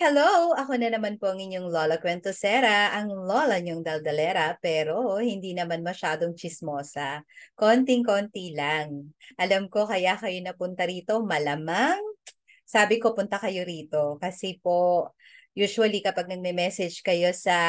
Hello! Ako na naman po ang inyong Lola Kwentosera, ang Lola niyong daldalera, pero hindi naman masyadong chismosa. Konting-konti lang. Alam ko kaya kayo napunta rito, malamang sabi ko punta kayo rito kasi po usually kapag nagme-message kayo sa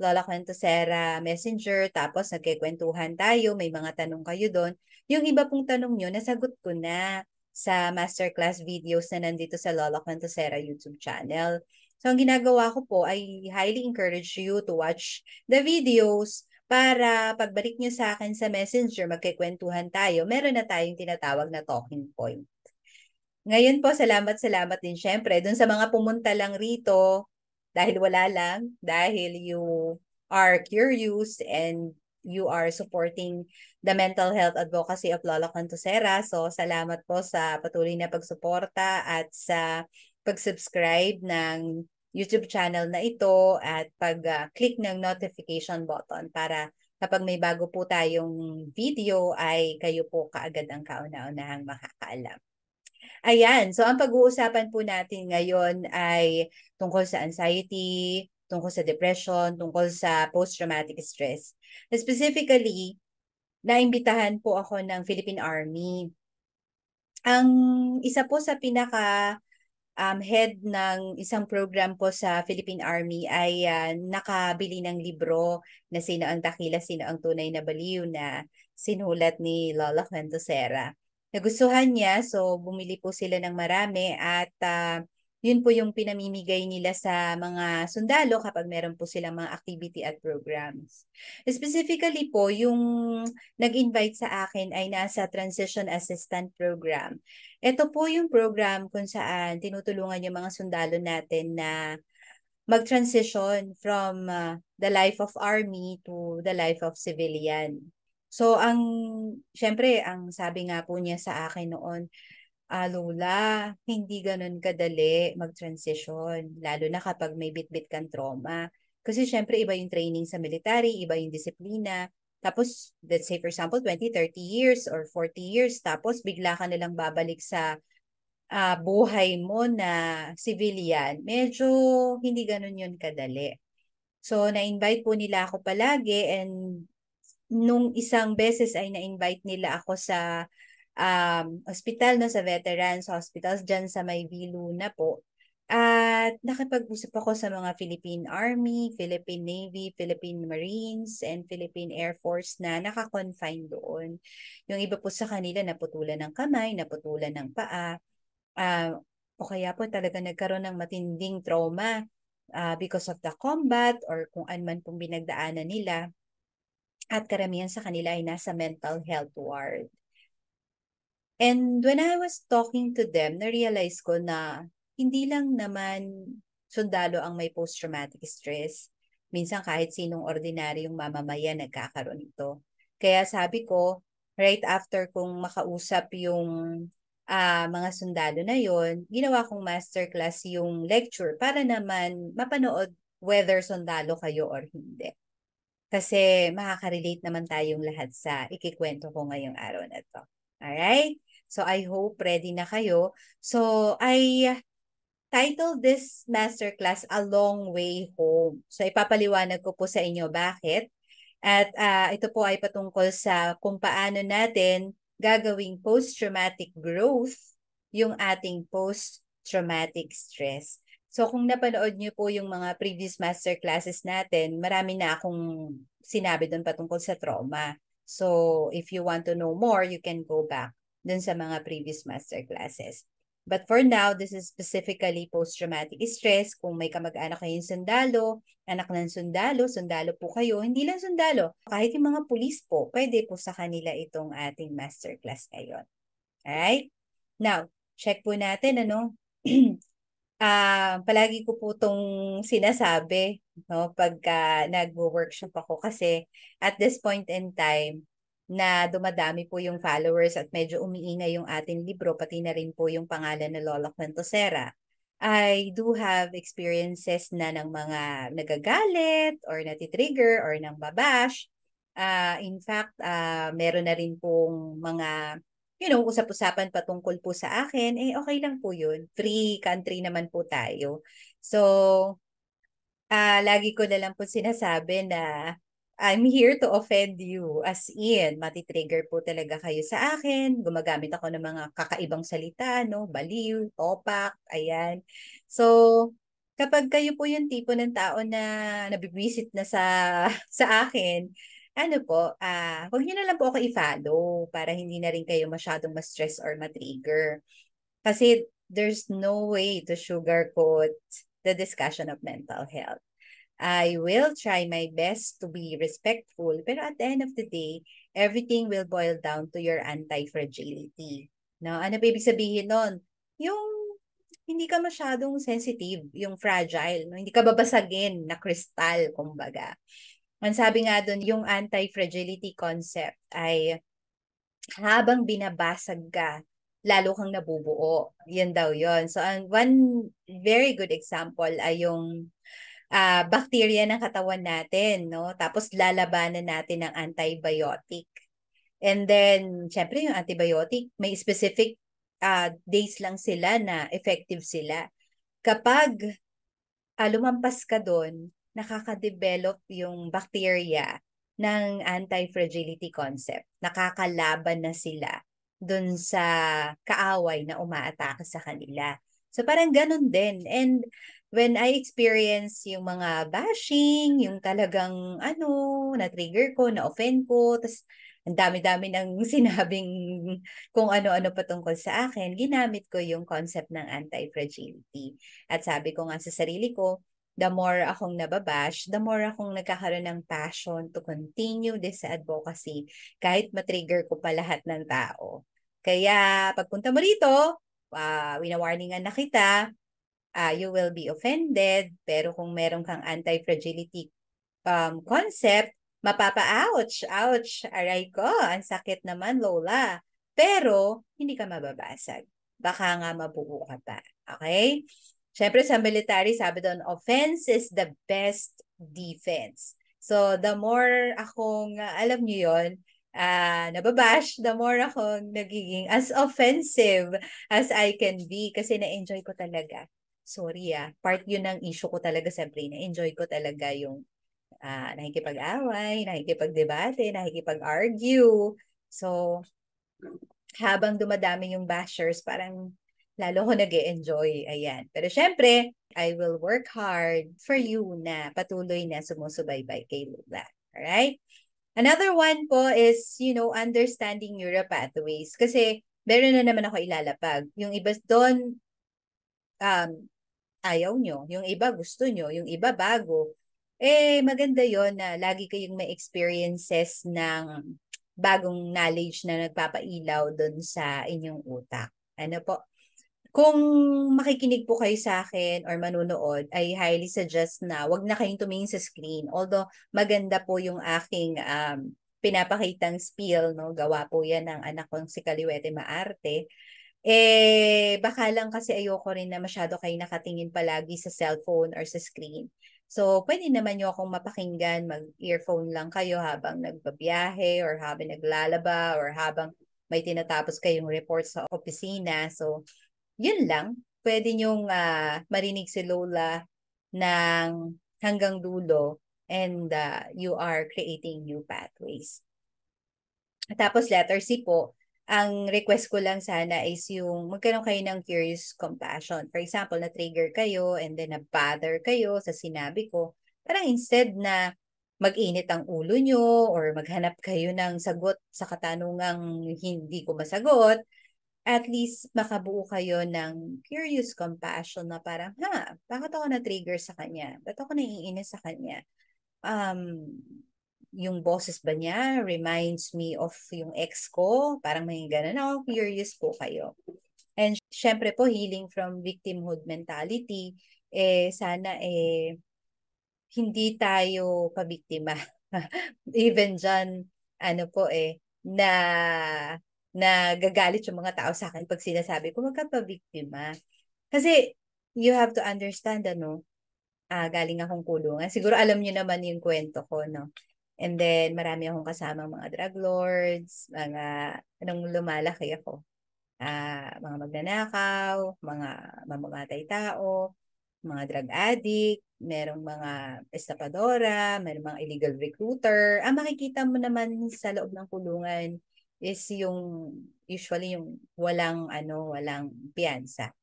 Lola Kwentosera Messenger, tapos nagkikwentuhan tayo, may mga tanong kayo doon. Yung iba pong tanong nyo, nasagot ko na sa masterclass videos na nandito sa Lola Quantosera YouTube channel. So, ang ginagawa ko po ay highly encourage you to watch the videos para pagbalik nyo sa akin sa messenger, magkikwentuhan tayo, meron na tayong tinatawag na talking point. Ngayon po, salamat, salamat din syempre. Doon sa mga pumunta lang rito, dahil wala lang, dahil you are curious and you are supporting the mental health advocacy of Lola Contosera. So, salamat po sa patuloy na pagsuporta at sa pag-subscribe ng YouTube channel na ito at pag-click ah, ng notification button para kapag may bago po tayong video ay kayo po kaagad ang kauna-unahang makakaalam. Ayan, so ang pag-uusapan po natin ngayon ay tungkol sa anxiety, tungkol sa depression, tungkol sa post-traumatic stress. Specifically, naimbitahan po ako ng Philippine Army. Ang isa po sa pinaka um, head ng isang program po sa Philippine Army ay uh, nakabili ng libro na Sino ang Dakila, Sino ang Tunay na Baliw na sinulat ni Lola Quentosera. Nagustuhan niya so bumili po sila ng marami at uh, yun po yung pinamimigay nila sa mga sundalo kapag meron po silang mga activity at programs. Specifically po, yung nag-invite sa akin ay nasa Transition Assistant Program. Ito po yung program kung saan tinutulungan yung mga sundalo natin na mag-transition from uh, the life of army to the life of civilian. So ang syempre ang sabi nga po niya sa akin noon, uh, lola, hindi ganun kadali mag-transition, lalo na kapag may bit-bit kang trauma. Kasi syempre iba yung training sa military, iba yung disiplina. Tapos, let's say for example, 20, 30 years or 40 years, tapos bigla ka nilang babalik sa uh, buhay mo na civilian. Medyo hindi ganun yun kadali. So, na-invite po nila ako palagi and nung isang beses ay na-invite nila ako sa um, hospital, no, sa veterans hospitals, dyan sa may Viluna po. At nakipag-usap ako sa mga Philippine Army, Philippine Navy, Philippine Marines, and Philippine Air Force na nakakonfine doon. Yung iba po sa kanila naputulan ng kamay, naputulan ng paa, uh, o kaya po talaga nagkaroon ng matinding trauma uh, because of the combat or kung anuman pong binagdaanan nila. At karamihan sa kanila ay nasa mental health ward. And when I was talking to them, na-realize ko na hindi lang naman sundalo ang may post-traumatic stress. Minsan kahit sinong ordinaryong mamamayan nagkakaroon ito. Kaya sabi ko, right after kong makausap yung uh, mga sundalo na yon, ginawa kong masterclass yung lecture para naman mapanood whether sundalo kayo or hindi. Kasi makaka-relate naman tayong lahat sa ikikwento ko ngayong araw na to. Alright? So I hope ready na kayo. So I titled this masterclass A Long Way Home. So ipapaliwanag ko po sa inyo bakit. At uh, ito po ay patungkol sa kung paano natin gagawing post-traumatic growth yung ating post-traumatic stress. So kung napanood niyo po yung mga previous masterclasses natin, marami na akong sinabi doon patungkol sa trauma. So if you want to know more, you can go back dun sa mga previous master classes. But for now, this is specifically post-traumatic stress. Kung may kamag-anak kayong sundalo, anak ng sundalo, sundalo po kayo, hindi lang sundalo, kahit yung mga pulis po, pwede po sa kanila itong ating masterclass ngayon. Alright? Now, check po natin ano. uh, palagi ko po itong sinasabi no, pagka uh, nagwo-workshop ako kasi at this point in time, na dumadami po yung followers at medyo umiingay yung ating libro, pati na rin po yung pangalan na Lola Quentosera. I do have experiences na ng mga nagagalit or natitrigger or nang babash. Uh, in fact, uh, meron na rin pong mga, you know, usap-usapan patungkol po sa akin. Eh, okay lang po yun. Free country naman po tayo. So, uh, lagi ko na lang po sinasabi na I'm here to offend you. As in, matitrigger po talaga kayo sa akin. Gumagamit ako ng mga kakaibang salita, no? Baliw, topak, ayan. So, kapag kayo po yung tipo ng tao na nabibisit na sa, sa akin, ano po, ah, uh, huwag niyo na lang po ako i-follow para hindi na rin kayo masyadong ma-stress or ma-trigger. Kasi there's no way to sugarcoat the discussion of mental health. I will try my best to be respectful, pero at the end of the day, everything will boil down to your anti-fragility. No? Ano ba ibig sabihin nun? Yung hindi ka masyadong sensitive, yung fragile, no? hindi ka babasagin na kristal, kumbaga. Ang sabi nga doon, yung anti-fragility concept ay habang binabasag ka, lalo kang nabubuo. Yan daw yon So, ang one very good example ay yung uh, ah, bacteria ng katawan natin, no? Tapos lalabanan natin ng antibiotic. And then, syempre yung antibiotic, may specific uh, days lang sila na effective sila. Kapag uh, lumampas ka doon, nakaka-develop yung bacteria ng anti-fragility concept. Nakakalaban na sila doon sa kaaway na umaatake sa kanila. So parang ganun din. And when I experience yung mga bashing, yung talagang ano, na-trigger ko, na-offend ko, tapos ang dami-dami ng sinabing kung ano-ano pa tungkol sa akin, ginamit ko yung concept ng anti-fragility. At sabi ko nga sa sarili ko, the more akong nababash, the more akong nagkakaroon ng passion to continue this advocacy kahit matrigger ko pa lahat ng tao. Kaya pagpunta mo rito, uh, winawarningan na kita, uh, you will be offended. Pero kung meron kang anti-fragility um, concept, mapapa-ouch, ouch, aray ko, ang sakit naman, Lola. Pero, hindi ka mababasag. Baka nga mabuo ka pa. Okay? Siyempre, sa military, sabi doon, offense is the best defense. So, the more akong, uh, alam niyo yon uh, ah, nababash, the more akong nagiging as offensive as I can be kasi na-enjoy ko talaga sorry ah, part yun ng issue ko talaga sa brain. Enjoy ko talaga yung uh, nakikipag-away, nakikipag-debate, nakikipag-argue. So, habang dumadami yung bashers, parang lalo ko nag enjoy Ayan. Pero syempre, I will work hard for you na patuloy na sumusubaybay kay Lola. Alright? Another one po is, you know, understanding your pathways. Kasi, meron na naman ako ilalapag. Yung iba doon, um, ayaw nyo, yung iba gusto nyo, yung iba bago, eh maganda yon na lagi kayong may experiences ng bagong knowledge na nagpapailaw doon sa inyong utak. Ano po? Kung makikinig po kayo sa akin or manunood, I highly suggest na wag na kayong tumingin sa screen. Although maganda po yung aking um, pinapakitang spiel, no? gawa po yan ng anak kong si Kaliwete Maarte. Eh, baka lang kasi ayoko rin na masyado kayo nakatingin palagi sa cellphone or sa screen. So, pwede naman nyo akong mapakinggan, mag-earphone lang kayo habang nagbabiyahe or habang naglalaba or habang may tinatapos kayong report sa opisina. So, yun lang. Pwede nyong uh, ah, marinig si Lola ng hanggang dulo and uh, you are creating new pathways. Tapos letter C po, ang request ko lang sana is yung magkaroon kayo ng curious compassion. For example, na-trigger kayo and then na-bother kayo sa sinabi ko. Parang instead na mag-init ang ulo nyo or maghanap kayo ng sagot sa katanungang hindi ko masagot, at least makabuo kayo ng curious compassion na parang, ha, bakit ako na-trigger sa kanya? Bakit ako naiinis sa kanya? Um, yung boses ba niya reminds me of yung ex ko. Parang may ganun. Ako, oh, curious po kayo. And syempre po, healing from victimhood mentality, eh, sana eh, hindi tayo pabiktima. Even dyan, ano po eh, na nagagalit yung mga tao sa akin pag sinasabi ko, magkapabiktima. Kasi, you have to understand, ano, ah, galing akong kulungan. Siguro alam niyo naman yung kwento ko, no? And then, marami akong kasamang mga drug lords, mga, nung lumalaki ako, uh, mga magnanakaw, mga mamamatay tao, mga drug addict, merong mga estapadora, merong mga illegal recruiter. Ang makikita mo naman sa loob ng kulungan is yung usually yung walang ano, walang piyansa.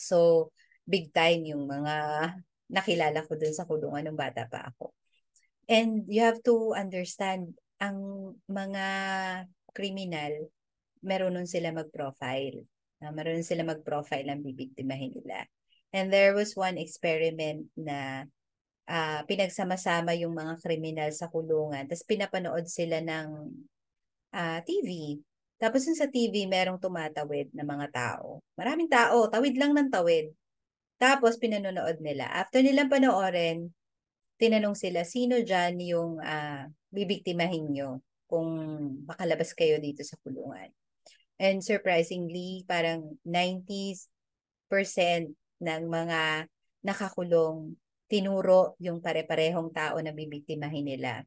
So, big time yung mga nakilala ko dun sa kulungan nung bata pa ako. And you have to understand, ang mga kriminal, meron sila mag-profile. Uh, meron sila mag-profile ang bibiktimahin nila. And there was one experiment na uh, pinagsama-sama yung mga kriminal sa kulungan. Tapos pinapanood sila ng uh, ah, TV. Tapos sa TV, merong tumatawid na mga tao. Maraming tao, tawid lang ng tawid. Tapos pinanonood nila. After nilang panoorin, tinanong sila, sino dyan yung uh, bibiktimahin nyo kung makalabas kayo dito sa kulungan? And surprisingly, parang 90% ng mga nakakulong tinuro yung pare-parehong tao na bibiktimahin nila.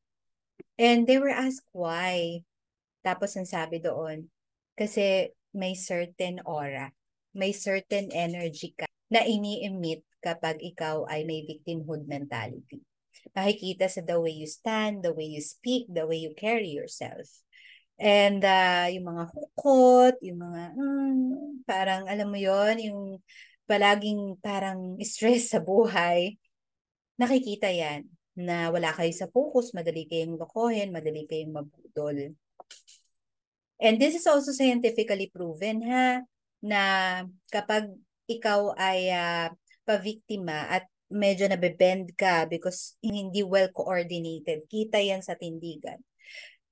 And they were asked why. Tapos ang sabi doon, kasi may certain aura, may certain energy ka na ini-emit kapag ikaw ay may victimhood mentality nakikita sa the way you stand, the way you speak, the way you carry yourself. And uh, yung mga hukot, yung mga, mm, parang alam mo yon yung palaging parang stress sa buhay, nakikita yan na wala kayo sa focus, madali kayong lokohin, madali kayong mabudol. And this is also scientifically proven ha, na kapag ikaw ay uh, pabiktima at medyo nabebend ka because hindi well coordinated. Kita yan sa tindigan.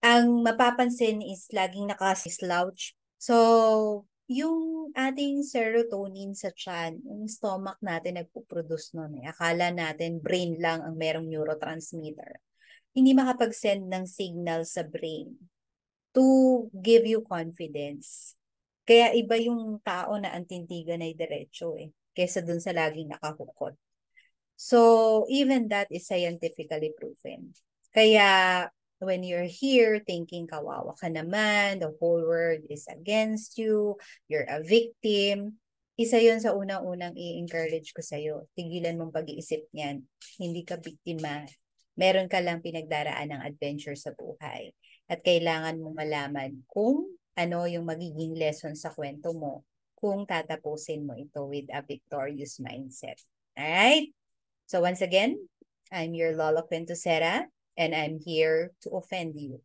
Ang mapapansin is laging nakaslouch. So, yung ating serotonin sa chan, yung stomach natin nagpuproduce nun eh. Akala natin brain lang ang merong neurotransmitter. Hindi makapag-send ng signal sa brain to give you confidence. Kaya iba yung tao na ang tindigan ay diretso eh, kesa dun sa laging nakahukot. So, even that is scientifically proven. Kaya, when you're here thinking kawawa ka naman, the whole world is against you, you're a victim, isa yon sa unang-unang i-encourage ko sa'yo. Tigilan mong pag-iisip niyan. Hindi ka biktima. Meron ka lang pinagdaraan ng adventure sa buhay. At kailangan mong malaman kung ano yung magiging lesson sa kwento mo kung tatapusin mo ito with a victorious mindset. Alright? So once again, I'm your Lola Quintocera and I'm here to offend you.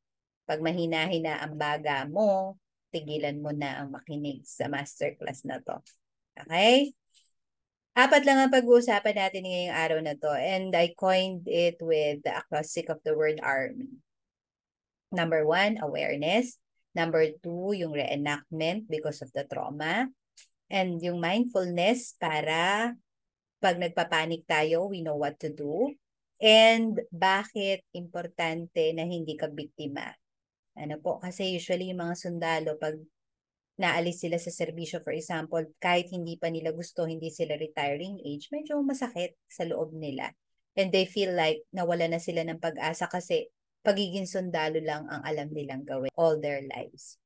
Pag mahina-hina ang baga mo, tigilan mo na ang makinig sa masterclass na to. Okay? Apat lang ang pag-uusapan natin ngayong araw na to and I coined it with the acrostic of the word army. Number one, awareness. Number two, yung reenactment because of the trauma. And yung mindfulness para pag nagpapanik tayo, we know what to do. And bakit importante na hindi ka biktima? Ano po, kasi usually yung mga sundalo, pag naalis sila sa serbisyo, for example, kahit hindi pa nila gusto, hindi sila retiring age, medyo masakit sa loob nila. And they feel like nawala na sila ng pag-asa kasi pagiging sundalo lang ang alam nilang gawin all their lives.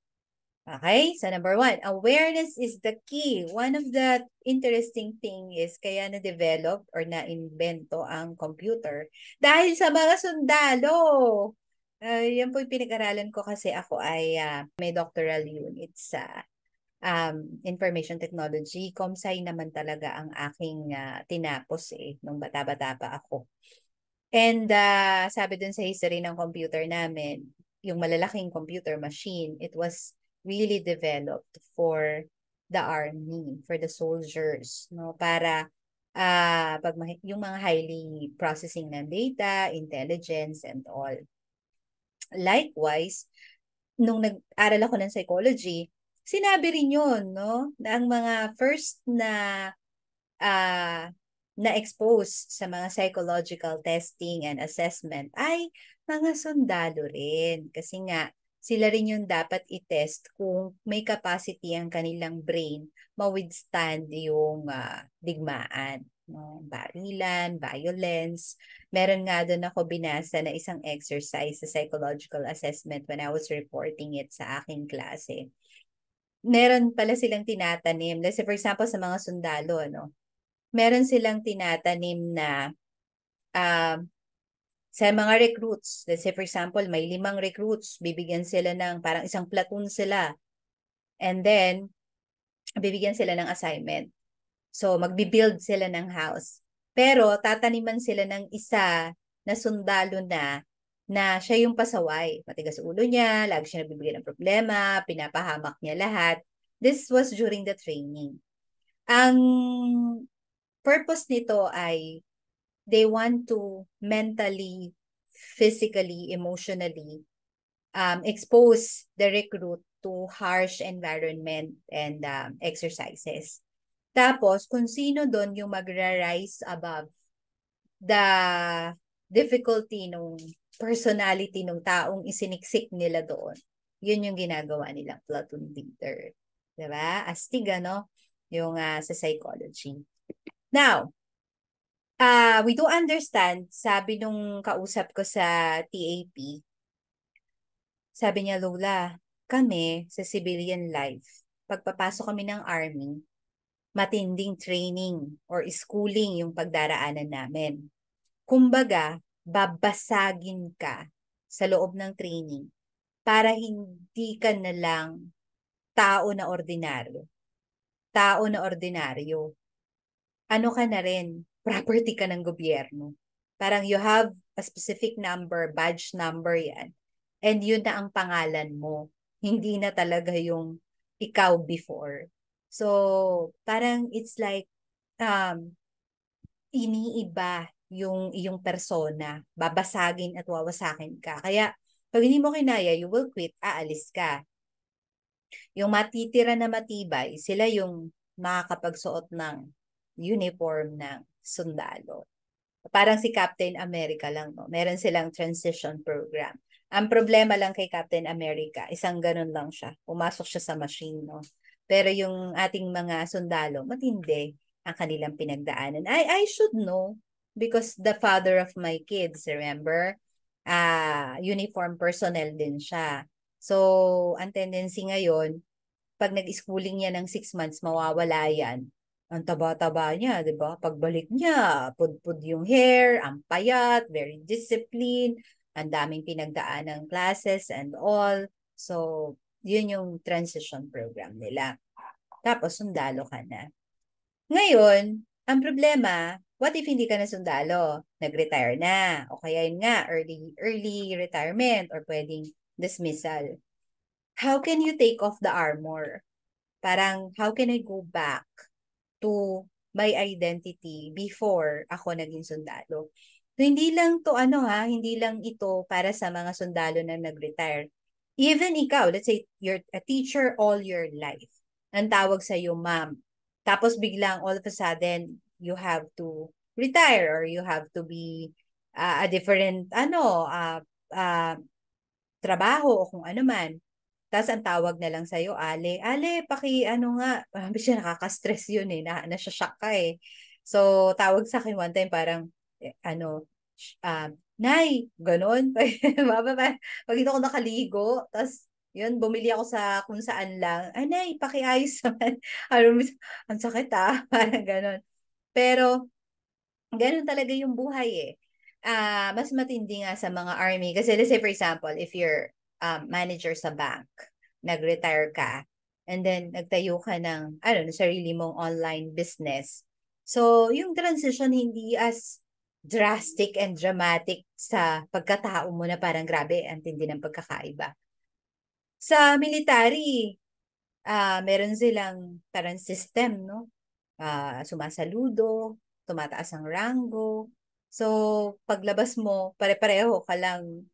Okay, so number one, awareness is the key. One of the interesting thing is kaya na-develop or na-invento ang computer dahil sa mga sundalo. Uh, yan po yung pinag-aralan ko kasi ako ay uh, may doctoral unit sa um, information technology. Comsci naman talaga ang aking uh, tinapos eh, nung bata-bata pa ako. And uh, sabi dun sa history ng computer namin, yung malalaking computer machine, it was really developed for the army, for the soldiers, no? Para uh, pag yung mga highly processing ng data, intelligence, and all. Likewise, nung nag-aral ako ng psychology, sinabi rin yun, no? Na ang mga first na uh, na-expose sa mga psychological testing and assessment ay mga sundalo rin. Kasi nga, sila rin yung dapat i-test kung may capacity ang kanilang brain ma-withstand yung uh, digmaan no? barilan, violence. Meron nga doon ako binasa na isang exercise sa psychological assessment when I was reporting it sa aking klase. Meron pala silang tinatanim. Let's say for example sa mga sundalo, no? meron silang tinatanim na uh, sa mga recruits, let's say for example, may limang recruits, bibigyan sila ng parang isang platoon sila. And then, bibigyan sila ng assignment. So, magbibuild sila ng house. Pero, tataniman sila ng isa na sundalo na na siya yung pasaway. Matigas ulo niya, lagi siya nabibigyan ng problema, pinapahamak niya lahat. This was during the training. Ang purpose nito ay they want to mentally, physically, emotionally um, expose the recruit to harsh environment and um, exercises. Tapos, kung sino doon yung magra-rise above the difficulty nung personality nung taong isiniksik nila doon, yun yung ginagawa nilang platoon leader. Diba? Astig, ano? Yung uh, sa psychology. Now, uh, we do understand, sabi nung kausap ko sa TAP, sabi niya, Lola, kami sa civilian life, pagpapasok kami ng army, matinding training or schooling yung pagdaraanan namin. Kumbaga, babasagin ka sa loob ng training para hindi ka na lang tao na ordinaryo. Tao na ordinaryo. Ano ka na rin? property ka ng gobyerno. Parang you have a specific number, badge number yan. And yun na ang pangalan mo. Hindi na talaga yung ikaw before. So, parang it's like um, iniiba yung yung persona. Babasagin at wawasakin ka. Kaya, pag hindi mo kinaya, you will quit, aalis ka. Yung matitira na matibay, sila yung makakapagsuot ng uniform ng sundalo. Parang si Captain America lang, no? meron silang transition program. Ang problema lang kay Captain America, isang ganun lang siya. Umasok siya sa machine, no? Pero yung ating mga sundalo, matindi ang kanilang pinagdaanan. I, I should know because the father of my kids, remember? Ah, uh, uniform personnel din siya. So, ang tendency ngayon, pag nag-schooling niya ng 6 months, mawawala yan ang taba-taba niya, di ba? Pagbalik niya, pudpud yung hair, ang payat, very disciplined, ang daming pinagdaan ng classes and all. So, yun yung transition program nila. Tapos, sundalo ka na. Ngayon, ang problema, what if hindi ka na sundalo? Nag-retire na. O kaya yun nga, early, early retirement or pwedeng dismissal. How can you take off the armor? Parang, how can I go back? to my identity before ako naging sundalo. So, hindi lang to ano ha, hindi lang ito para sa mga sundalo na nag-retire. Even ikaw, let's say you're a teacher all your life. Ang tawag sa iyo, ma'am. Tapos biglang all of a sudden you have to retire or you have to be uh, a different ano uh, uh, trabaho o kung ano man. Tapos ang tawag na lang sa'yo, Ale, Ale, paki, ano nga, marami siya nakaka-stress yun eh, na, nasya-shock ka eh. So, tawag sa akin one time parang, eh, ano, um, Nay, ganun. Pag ito ako nakaligo, tapos yun, bumili ako sa kung saan lang. Ay, ah, nay, pakiayos naman. ang sakit ah. Parang ganun. Pero, ganun talaga yung buhay eh. Uh, mas matindi nga sa mga army. Kasi let's say for example, if you're um, manager sa bank, nag-retire ka, and then nagtayo ka ng, ano, sarili mong online business. So, yung transition hindi as drastic and dramatic sa pagkatao mo na parang grabe, ang tindi ng pagkakaiba. Sa military, uh, meron silang parang system, no? Uh, sumasaludo, tumataas ang rango. So, paglabas mo, pare-pareho ka lang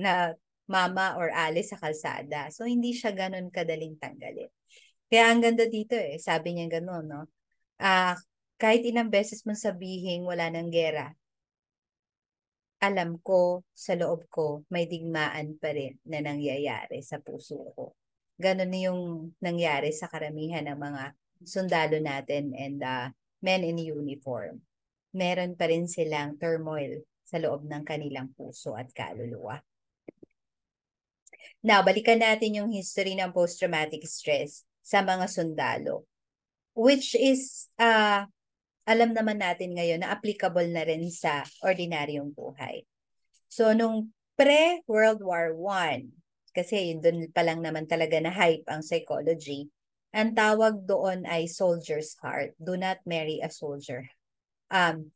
na mama or ali sa kalsada. So, hindi siya ganun kadaling tanggalin. Kaya ang ganda dito eh, sabi niya ganun, no? Uh, kahit ilang beses mong sabihin wala nang gera, alam ko sa loob ko may digmaan pa rin na nangyayari sa puso ko. Ganon na yung nangyari sa karamihan ng mga sundalo natin and uh, men in uniform. Meron pa rin silang turmoil sa loob ng kanilang puso at kaluluwa. Now, balikan natin yung history ng post-traumatic stress sa mga sundalo. Which is, uh, alam naman natin ngayon na applicable na rin sa ordinaryong buhay. So, nung pre-World War I, kasi yun doon pa lang naman talaga na hype ang psychology, ang tawag doon ay soldier's heart. Do not marry a soldier. Um,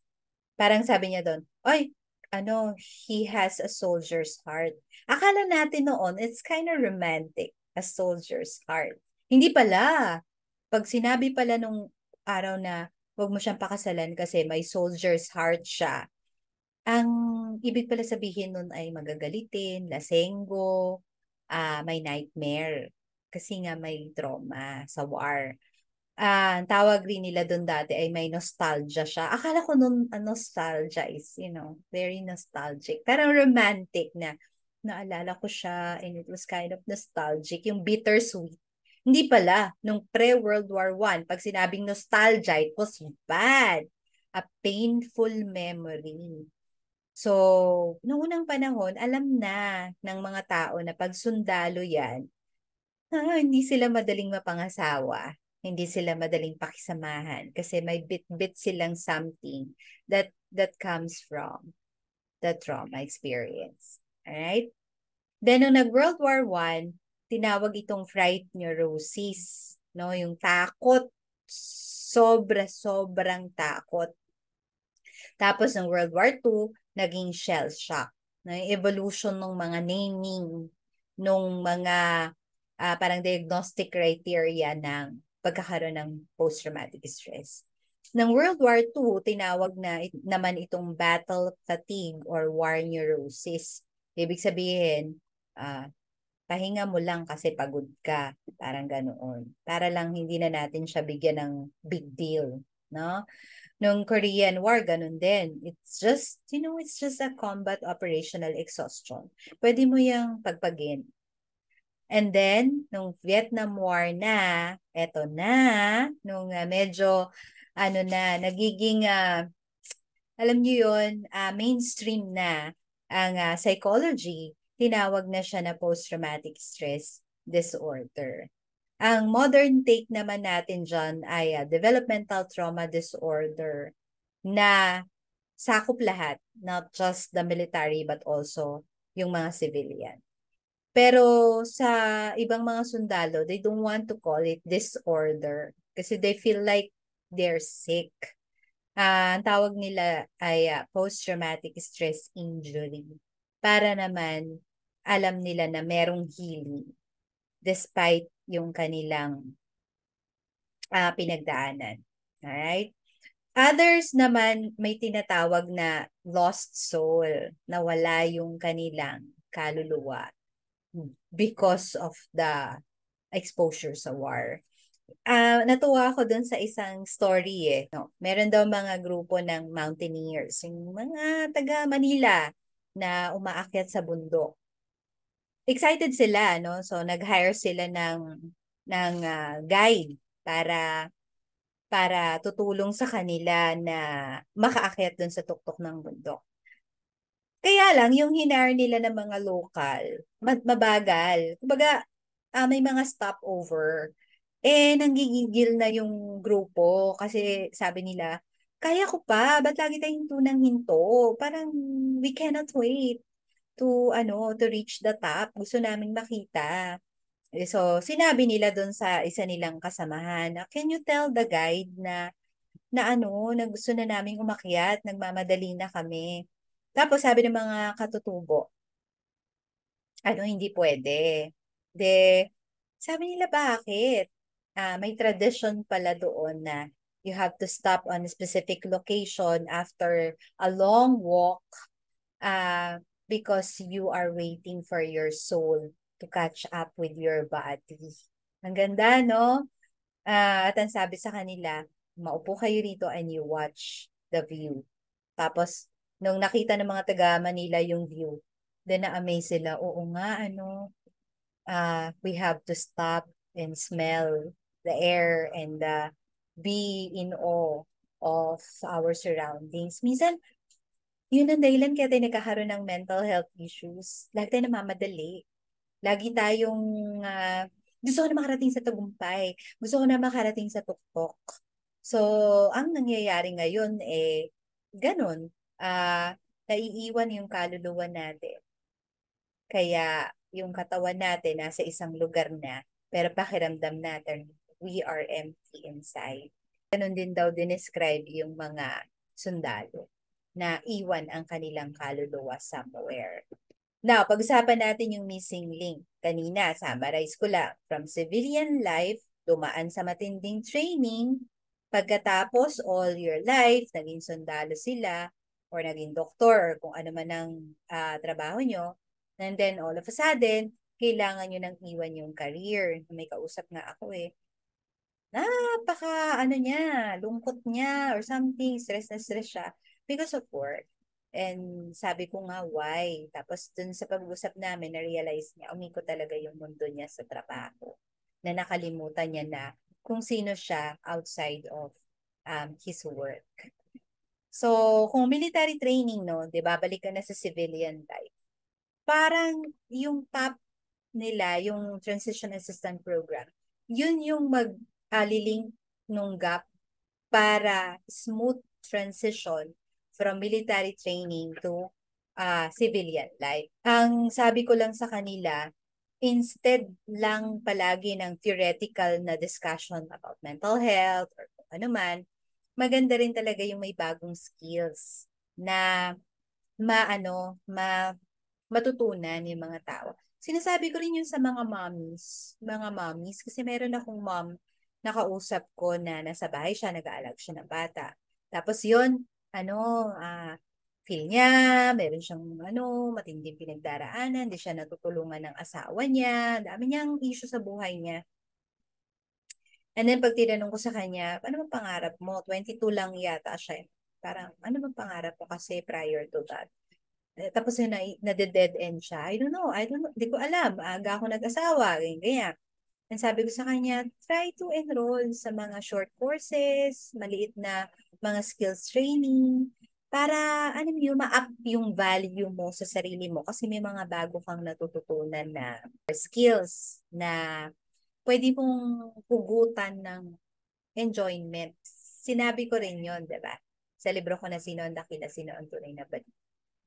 parang sabi niya doon, Oy, ano, he has a soldier's heart. Akala natin noon, it's kind of romantic, a soldier's heart. Hindi pala. Pag sinabi pala nung araw na wag mo siyang pakasalan kasi may soldier's heart siya, ang ibig pala sabihin nun ay magagalitin, lasenggo, uh, ah, may nightmare kasi nga may trauma sa war uh, tawag rin nila doon dati ay may nostalgia siya. Akala ko noon uh, ah, nostalgia is, you know, very nostalgic. Parang romantic na naalala ko siya and it was kind of nostalgic, yung bittersweet. Hindi pala, nung pre-World War I, pag sinabing nostalgia, it was bad. A painful memory. So, noong unang panahon, alam na ng mga tao na pag sundalo yan, ah, hindi sila madaling mapangasawa hindi sila madaling pakisamahan kasi may bit-bit silang something that that comes from the trauma experience. Alright? Then, nung nag-World War I, tinawag itong fright neurosis. No? Yung takot. Sobra-sobrang takot. Tapos, ng World War II, naging shell shock. No? Yung evolution ng mga naming, nung mga uh, parang diagnostic criteria ng pagkakaroon ng post-traumatic stress. Nang World War II, tinawag na naman itong battle fatigue or war neurosis. Ibig sabihin, uh, pahinga mo lang kasi pagod ka. Parang ganoon. Para lang hindi na natin siya bigyan ng big deal. No? Nung Korean War, ganun din. It's just, you know, it's just a combat operational exhaustion. Pwede mo yung pagpagin And then, nung Vietnam War na, eto na, nung uh, medyo, ano na, nagiging, uh, alam niyo yun, uh, mainstream na ang uh, psychology, tinawag na siya na post-traumatic stress disorder. Ang modern take naman natin dyan ay uh, developmental trauma disorder na sakop lahat, not just the military but also yung mga civilian. Pero sa ibang mga sundalo, they don't want to call it disorder kasi they feel like they're sick. Uh, ang tawag nila ay uh, post-traumatic stress injury para naman alam nila na merong healing despite yung kanilang uh, pinagdaanan. Alright? Others naman may tinatawag na lost soul, nawala yung kanilang kaluluwa because of the exposure sa war. Uh, natuwa ako dun sa isang story eh. No? Meron daw mga grupo ng mountaineers, yung mga taga Manila na umaakyat sa bundok. Excited sila, no? So nag-hire sila ng ng uh, guide para para tutulong sa kanila na makaakyat dun sa tuktok ng bundok. Kaya lang, yung hinar nila ng mga local, mabagal. Kumbaga, uh, may mga stopover. Eh, nanggigigil na yung grupo kasi sabi nila, kaya ko pa, ba't lagi tayong hinto tunang hinto? Parang we cannot wait to ano to reach the top. Gusto naming makita. Eh, so, sinabi nila doon sa isa nilang kasamahan na, can you tell the guide na na ano, na gusto na naming umakyat, nagmamadali na kami. Tapos sabi ng mga katutubo, ano, hindi pwede. De, sabi nila, bakit? Uh, may tradition pala doon na you have to stop on a specific location after a long walk uh, because you are waiting for your soul to catch up with your body. Ang ganda, no? Uh, at ang sabi sa kanila, maupo kayo rito and you watch the view. Tapos, nung nakita ng mga taga Manila yung view, then na-amaze sila, oo nga, ano, uh, we have to stop and smell the air and uh, be in awe of our surroundings. Minsan, yun ang dahilan kaya tayo nagkakaroon ng mental health issues. Lagi tayo namamadali. Lagi tayong, uh, gusto ko na makarating sa tagumpay. Gusto ko na makarating sa tuktok. So, ang nangyayari ngayon, eh, ganun uh, naiiwan yung kaluluwa natin. Kaya yung katawan natin nasa isang lugar na, pero pakiramdam natin, we are empty inside. Ganun din daw dinescribe yung mga sundalo na iwan ang kanilang kaluluwa somewhere. Now, pag-usapan natin yung missing link. Kanina, summarize ko lang. From civilian life, dumaan sa matinding training, pagkatapos all your life, naging sundalo sila, or naging doktor or kung ano man ang uh, trabaho nyo, and then all of a sudden, kailangan nyo nang iwan yung career. May kausap nga ako eh. Napaka ano niya, lungkot niya or something, stress na stress siya because of work. And sabi ko nga, why? Tapos dun sa pag usap namin, na-realize niya, umikot talaga yung mundo niya sa trabaho. Na nakalimutan niya na kung sino siya outside of um, his work. So, kung military training, no, di ba, balik ka na sa civilian life. Parang yung top nila, yung transition assistant program, yun yung mag-aliling nung gap para smooth transition from military training to uh, civilian life. Ang sabi ko lang sa kanila, instead lang palagi ng theoretical na discussion about mental health or ano man, maganda rin talaga yung may bagong skills na maano, ma matutunan yung mga tao. Sinasabi ko rin yun sa mga mommies, mga mommies kasi meron akong mom na kausap ko na nasa bahay siya, nag-aalag siya ng bata. Tapos yun, ano, uh, feel niya, meron siyang ano, matinding pinagdaraanan, hindi siya natutulungan ng asawa niya, dami niyang issue sa buhay niya. And then pag tinanong ko sa kanya, ano bang pangarap mo? 22 lang yata siya. Eh. Parang, ano bang pangarap mo kasi prior to that? Eh, tapos yun, na, na-dead end siya. I don't know. I don't know. Hindi ko alam. Aga ako nag-asawa. Ganyan, ganyan. And sabi ko sa kanya, try to enroll sa mga short courses, maliit na mga skills training, para, ano yun, ma-up yung value mo sa sarili mo. Kasi may mga bago kang natututunan na skills na pwede mong hugutan ng enjoyment. Sinabi ko rin yon di ba? Sa libro ko na Sino ang Dakila, Sino ang Tunay na Balik.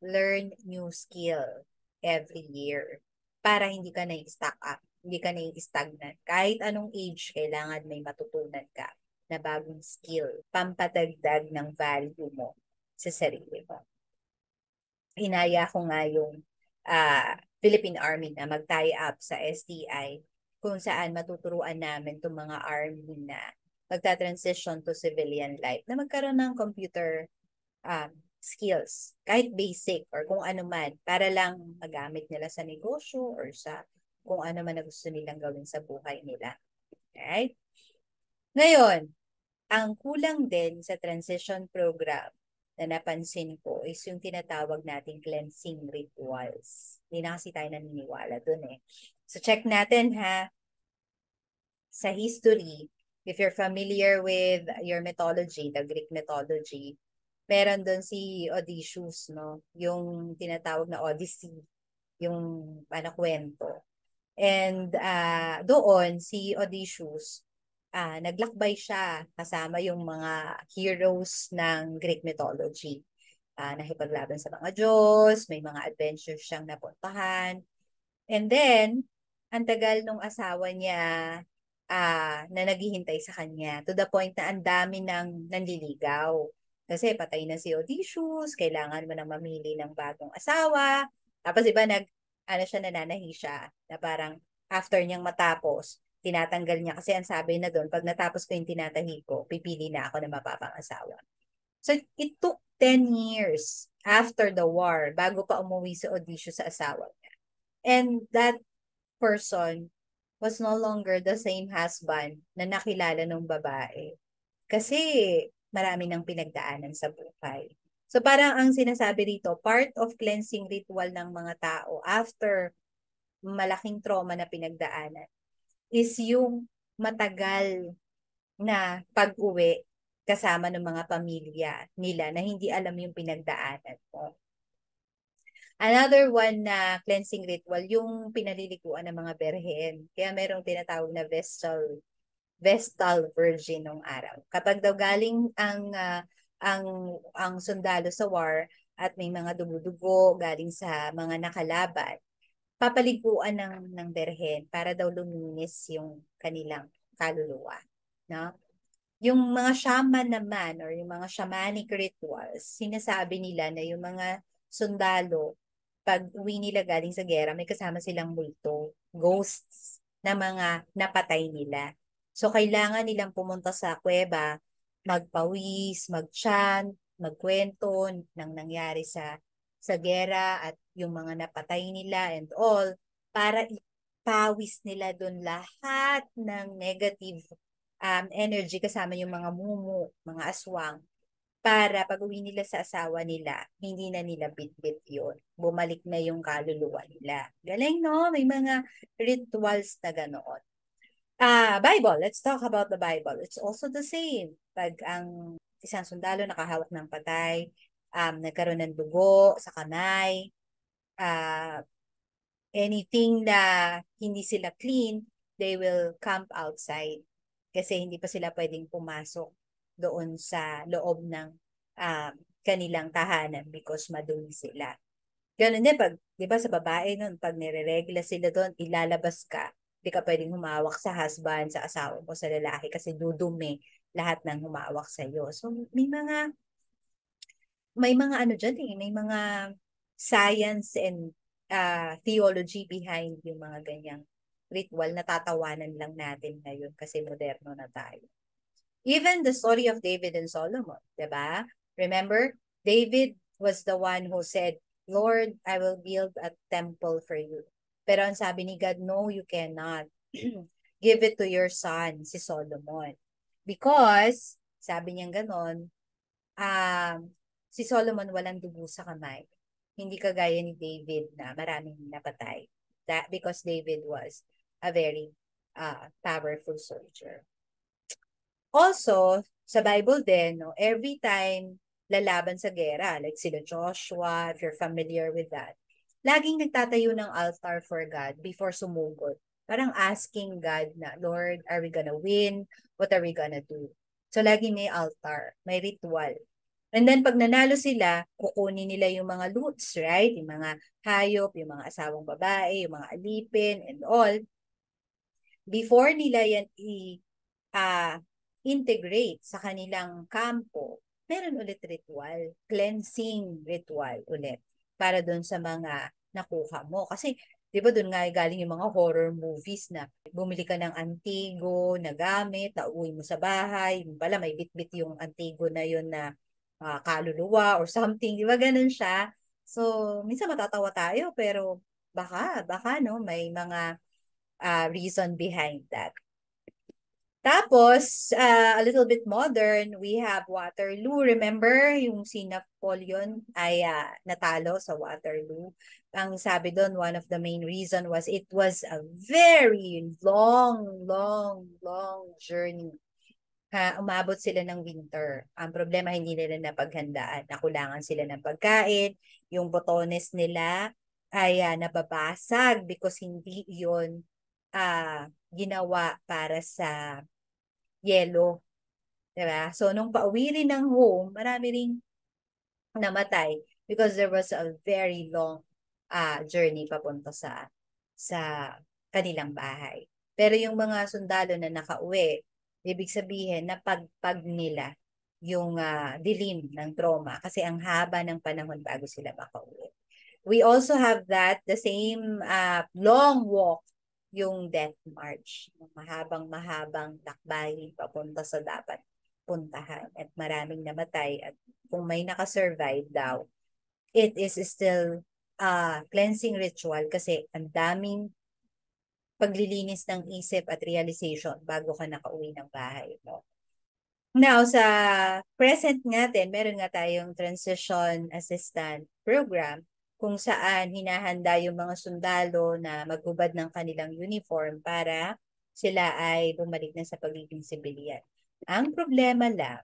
Learn new skill every year para hindi ka na stuck up, hindi ka na stagnant. Kahit anong age, kailangan may matutunan ka na bagong skill, pampatagdag ng value mo sa sarili mo. Inaya ko nga yung uh, Philippine Army na mag-tie up sa SDI kung saan matuturuan namin itong mga army na magta-transition to civilian life na magkaroon ng computer um, skills, kahit basic or kung ano man, para lang magamit nila sa negosyo or sa kung ano man na gusto nilang gawin sa buhay nila. Right? Ngayon, ang kulang din sa transition program na napansin ko is yung tinatawag nating cleansing rituals. Hindi na kasi tayo naniniwala dun eh. So check natin ha sa history. If you're familiar with your mythology, the Greek mythology, meron doon si Odysseus, no? Yung tinatawag na Odyssey, yung ano, kwento. And uh, doon, si Odysseus, uh, naglakbay siya kasama yung mga heroes ng Greek mythology. Uh, ah, nahipaglaban sa mga Diyos, may mga adventures siyang napuntahan. And then, ang tagal nung asawa niya uh, na naghihintay sa kanya to the point na ang dami nang nanliligaw. Kasi patay na si Odysseus, kailangan mo nang mamili ng bagong asawa. Tapos iba nag, ano siya, nananahi siya na parang after niyang matapos, tinatanggal niya kasi ang sabi na doon, pag natapos ko yung tinatahi ko, pipili na ako na mapapang asawa. So it took 10 years after the war bago pa umuwi si Odysseus sa asawa niya. And that person was no longer the same husband na nakilala ng babae. Kasi marami ng pinagdaanan sa buhay. So parang ang sinasabi rito, part of cleansing ritual ng mga tao after malaking trauma na pinagdaanan is yung matagal na pag-uwi kasama ng mga pamilya nila na hindi alam yung pinagdaanan mo. Another one na cleansing ritual, yung pinaliliguan ng mga berhen. Kaya merong tinatawag na vestal vestal virgin ng araw. Kapag daw galing ang uh, ang ang sundalo sa war at may mga dumudugo galing sa mga nakalaban, papaliguan ng ng berhen para daw luminis yung kanilang kaluluwa, no? Yung mga shaman naman or yung mga shamanic rituals, sinasabi nila na yung mga sundalo pag uwi nila galing sa gera, may kasama silang multo, ghosts na mga napatay nila. So, kailangan nilang pumunta sa kuweba, magpawis, magchan, magkwento ng nangyari sa sa gera at yung mga napatay nila and all para ipawis nila doon lahat ng negative um, energy kasama yung mga mumu, mga aswang para pag uwi nila sa asawa nila, hindi na nila bitbit yon Bumalik na yung kaluluwa nila. Galing, no? May mga rituals na ganoon. Ah, uh, Bible. Let's talk about the Bible. It's also the same. Pag ang isang sundalo nakahawak ng patay, um, nagkaroon ng dugo sa kanay, uh, ah, anything na hindi sila clean, they will camp outside kasi hindi pa sila pwedeng pumasok doon sa loob ng um, kanilang tahanan because madumi sila. Ganun din, pag, di ba sa babae nun, pag nireregla sila doon, ilalabas ka, di ka pwedeng humawak sa husband, sa asawa mo, sa lalaki kasi dudumi lahat ng humawak sa iyo. So may mga may mga ano diyan eh, may mga science and uh, theology behind yung mga ganyang ritual na tatawanan lang natin ngayon kasi moderno na tayo. Even the story of David and Solomon, di ba? Remember, David was the one who said, Lord, I will build a temple for you. Pero ang sabi ni God, no, you cannot. Give it to your son, si Solomon. Because, sabi niyang ganon, um, si Solomon walang dugo sa kamay. Hindi kagaya ni David na maraming napatay. That because David was a very uh, powerful soldier. Also, sa Bible din, no, every time lalaban sa gera, like sila Joshua, if you're familiar with that, laging nagtatayo ng altar for God before sumugod. Parang asking God na, Lord, are we gonna win? What are we gonna do? So, lagi may altar, may ritual. And then, pag nanalo sila, kukunin nila yung mga loots, right? Yung mga hayop, yung mga asawang babae, yung mga alipin, and all. Before nila yan i- uh, integrate sa kanilang kampo, meron ulit ritual, cleansing ritual ulit para doon sa mga nakuha mo. Kasi, di ba doon nga eh, galing yung mga horror movies na bumili ka ng antigo na gamit, tauwi mo sa bahay, yung pala may bitbit yung antigo na yun na uh, kaluluwa or something, di ba ganun siya? So, minsan matatawa tayo pero baka, baka no, may mga uh, reason behind that. Tapos, uh, a little bit modern, we have Waterloo. Remember, yung si Napoleon ay uh, natalo sa Waterloo. Ang sabi doon, one of the main reason was it was a very long, long, long journey. Ha, umabot sila ng winter. Ang problema, hindi nila napaghandaan. Nakulangan sila ng pagkain. Yung botones nila ay uh, nababasag because hindi yon uh, ginawa para sa yelo. Diba? So, nung pauwi rin ng home, marami rin namatay because there was a very long uh, journey papunta sa sa kanilang bahay. Pero yung mga sundalo na nakauwi, ibig sabihin na pagpag nila yung uh, dilim ng trauma kasi ang haba ng panahon bago sila makauwi. We also have that, the same uh, long walk yung death march. Mahabang-mahabang takbay papunta sa dapat puntahan at maraming namatay at kung may nakasurvive daw, it is still uh, cleansing ritual kasi ang daming paglilinis ng isip at realization bago ka nakauwi ng bahay. No? Now, sa present natin, meron nga tayong transition assistant program kung saan hinahanda yung mga sundalo na maghubad ng kanilang uniform para sila ay bumalik na sa pagiging sibilyan. Ang problema lang,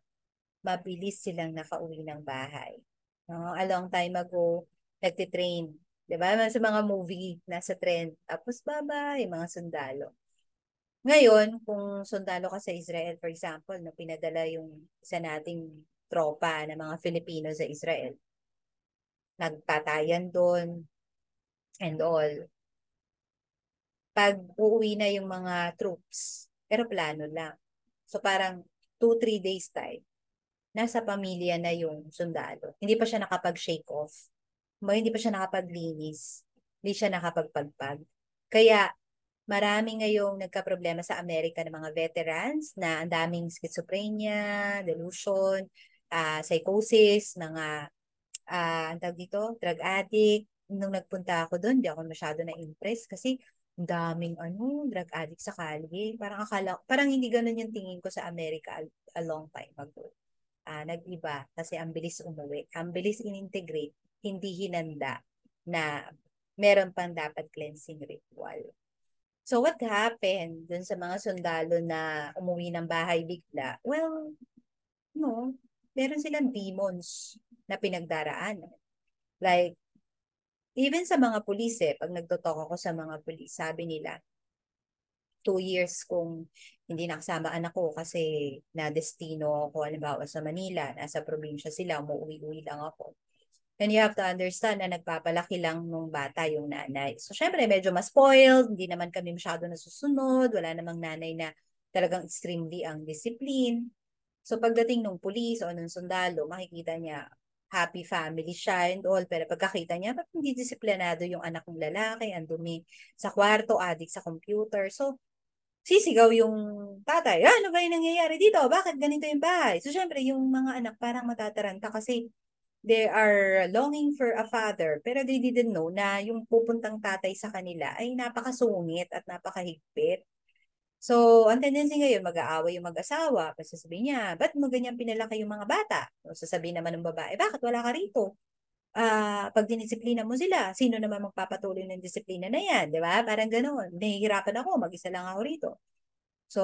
mabilis silang nakauwi ng bahay. No? A long time ago, nagtitrain. Diba? Sa mga movie, nasa trend. Tapos bye-bye, mga sundalo. Ngayon, kung sundalo ka sa Israel, for example, na pinadala yung isa nating tropa na mga Filipino sa Israel, nagtatayan doon, and all. Pag uuwi na yung mga troops, eroplano lang. So parang 2-3 days time, nasa pamilya na yung sundalo. Hindi pa siya nakapag-shake off. Hindi pa siya nakapaglinis. Hindi siya nakapagpagpag. Kaya marami ngayong nagka-problema sa Amerika ng mga veterans na ang daming schizophrenia, delusion, uh, psychosis, mga uh, ang tawag dito, drug addict. Nung nagpunta ako doon, di ako masyado na-impress kasi daming ano, drug addict sa Cali. Parang akala, parang hindi ganun yung tingin ko sa America a long time ago. Uh, nag-iba kasi ang bilis umuwi, ang bilis in-integrate, hindi hinanda na meron pang dapat cleansing ritual. So what happened dun sa mga sundalo na umuwi ng bahay bigla? Well, no, meron silang demons na pinagdaraanan. Like, even sa mga pulis eh, pag nagtotok ako sa mga pulis, sabi nila, two years kung hindi nakasama anak ko kasi na destino ako, halimbawa sa Manila, nasa probinsya sila, umuwi-uwi lang ako. And you have to understand na nagpapalaki lang nung bata yung nanay. So, syempre, medyo mas spoiled, hindi naman kami masyado nasusunod, wala namang nanay na talagang extremely ang discipline. So, pagdating nung pulis o nung sundalo, makikita niya, happy family siya and all. Pero pagkakita niya, ba't hindi disiplinado yung anak kong lalaki, ang dumi sa kwarto, adik sa computer. So, sisigaw yung tatay, ah, ano ba yung nangyayari dito? Bakit ganito yung bahay? So, syempre, yung mga anak parang matataranta kasi they are longing for a father. Pero they didn't know na yung pupuntang tatay sa kanila ay napakasungit at napakahigpit. So, ang tendency ngayon, mag-aaway yung mag-asawa. Tapos sasabihin niya, ba't mo ganyan pinalaki yung mga bata? O sasabihin naman ng babae, bakit wala ka rito? Uh, pag dinisiplina mo sila, sino naman magpapatuloy ng disiplina na yan? Di ba? Parang ganoon. Nahihirapan ako, mag-isa lang ako rito. So,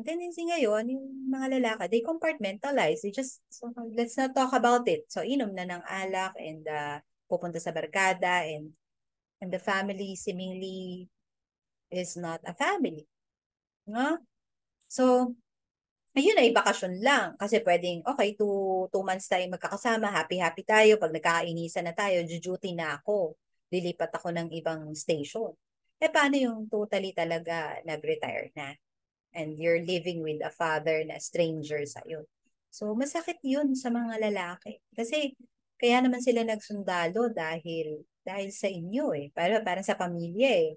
ang tendency ngayon, yung mga lalaka, they compartmentalize. They just, so, let's not talk about it. So, inom na ng alak and uh, pupunta sa barkada and and the family seemingly is not a family. No? So, ayun ay bakasyon lang. Kasi pwedeng, okay, two, two months tayo magkakasama, happy-happy tayo. Pag nagkakainisan na tayo, jujuti na ako. Lilipat ako ng ibang station. Eh, paano yung totally talaga nag-retire na? And you're living with a father na stranger sa iyo. So, masakit yun sa mga lalaki. Kasi, kaya naman sila nagsundalo dahil dahil sa inyo eh. Para, parang sa pamilya eh.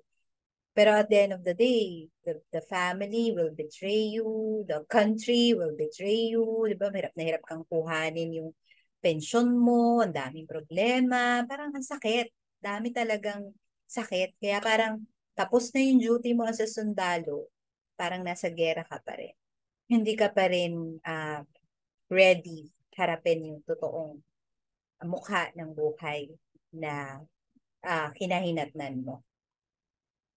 Pero at the end of the day, the, the family will betray you, the country will betray you, di ba? Hirap na hirap kang kuhanin yung pension mo, ang daming problema, parang ang sakit. Dami talagang sakit. Kaya parang tapos na yung duty mo as a sundalo, parang nasa gera ka pa rin. Hindi ka pa rin uh, ready harapin yung totoong mukha ng buhay na uh, kinahinatnan mo.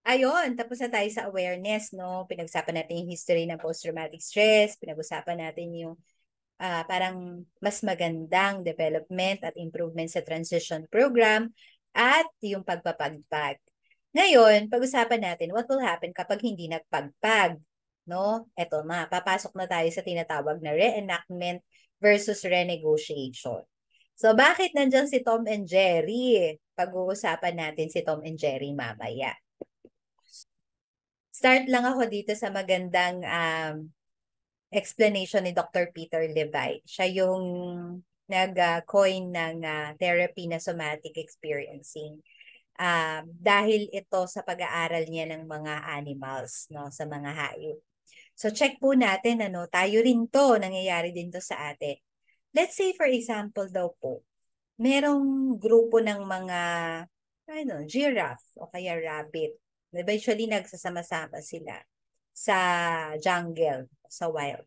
Ayun, tapos na tayo sa awareness, no? Pinag-usapan natin yung history ng post-traumatic stress, pinag-usapan natin yung uh, parang mas magandang development at improvement sa transition program at yung pagpapagpag. Ngayon, pag-usapan natin what will happen kapag hindi nagpagpag. No? Eto na, papasok na tayo sa tinatawag na reenactment versus renegotiation. So, bakit nandiyan si Tom and Jerry? Pag-uusapan natin si Tom and Jerry mamaya start lang ako dito sa magandang um, explanation ni Dr. Peter Levite. Siya yung nag-coin ng uh, therapy na somatic experiencing. Um, dahil ito sa pag-aaral niya ng mga animals, no, sa mga hayop. So check po natin ano, tayo rin 'to, nangyayari din 'to sa atin. Let's say for example daw po, merong grupo ng mga ano, giraffe o kaya rabbit Eventually, nagsasama-sama sila sa jungle, sa wild.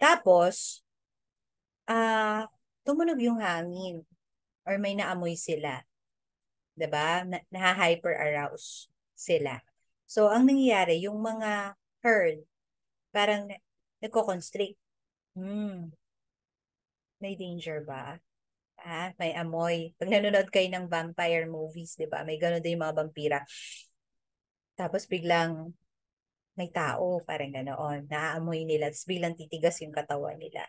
Tapos, ah, uh, tumunog yung hangin or may naamoy sila. 'Di ba? Naha-hyper arouse sila. So ang nangyayari, yung mga herd parang nagko-constrict. Hmm. May danger ba? Ah, may amoy. Pag nanonood kayo ng vampire movies, 'di ba? May ganun din yung mga vampira. Tapos biglang may tao, parang ganoon. Naaamoy nila, tapos biglang titigas yung katawan nila.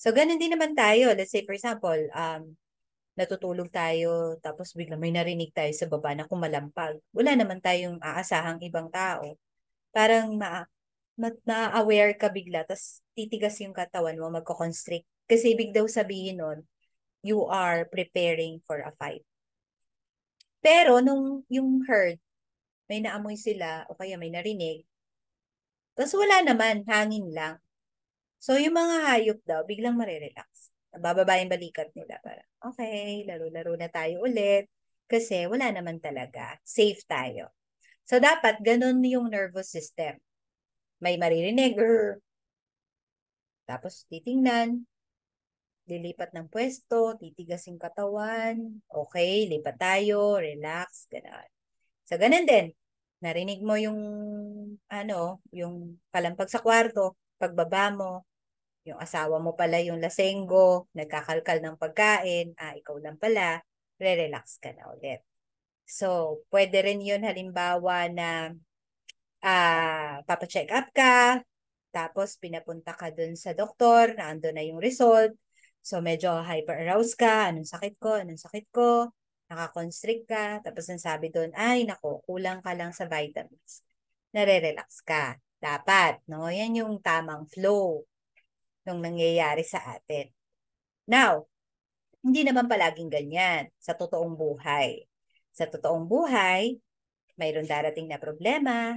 So, ganun din naman tayo. Let's say, for example, um, natutulog tayo, tapos biglang may narinig tayo sa baba na kumalampag. Wala naman tayong aasahang ibang tao. Parang ma na-aware ka bigla, tapos titigas yung katawan mo, magkoconstrict. Kasi ibig daw sabihin nun, you are preparing for a fight. Pero nung yung herd, may naamoy sila o kaya may narinig. Tapos wala naman, hangin lang. So yung mga hayop daw, biglang marirelax. Bababa yung balikat nila para, okay, laro-laro na tayo ulit. Kasi wala naman talaga, safe tayo. So dapat ganun yung nervous system. May maririnig, Grr. tapos titingnan, lilipat ng pwesto, titigas yung katawan, okay, lipat tayo, relax, gano'n. So, ganun din narinig mo yung ano, yung kalampag sa kwarto, pagbaba mo, yung asawa mo pala yung lasenggo, nagkakalkal ng pagkain, ah, ikaw lang pala, re-relax ka na ulit. So, pwede rin yun halimbawa na ah, papacheck up ka, tapos pinapunta ka dun sa doktor, na ando na yung result, so medyo hyper-aroused ka, anong sakit ko, anong sakit ko, nakakonstrict ka, tapos ang sabi doon, ay nako, kulang ka lang sa vitamins. Nare-relax ka. Dapat, no? Yan yung tamang flow nung nangyayari sa atin. Now, hindi naman palaging ganyan sa totoong buhay. Sa totoong buhay, mayroon darating na problema,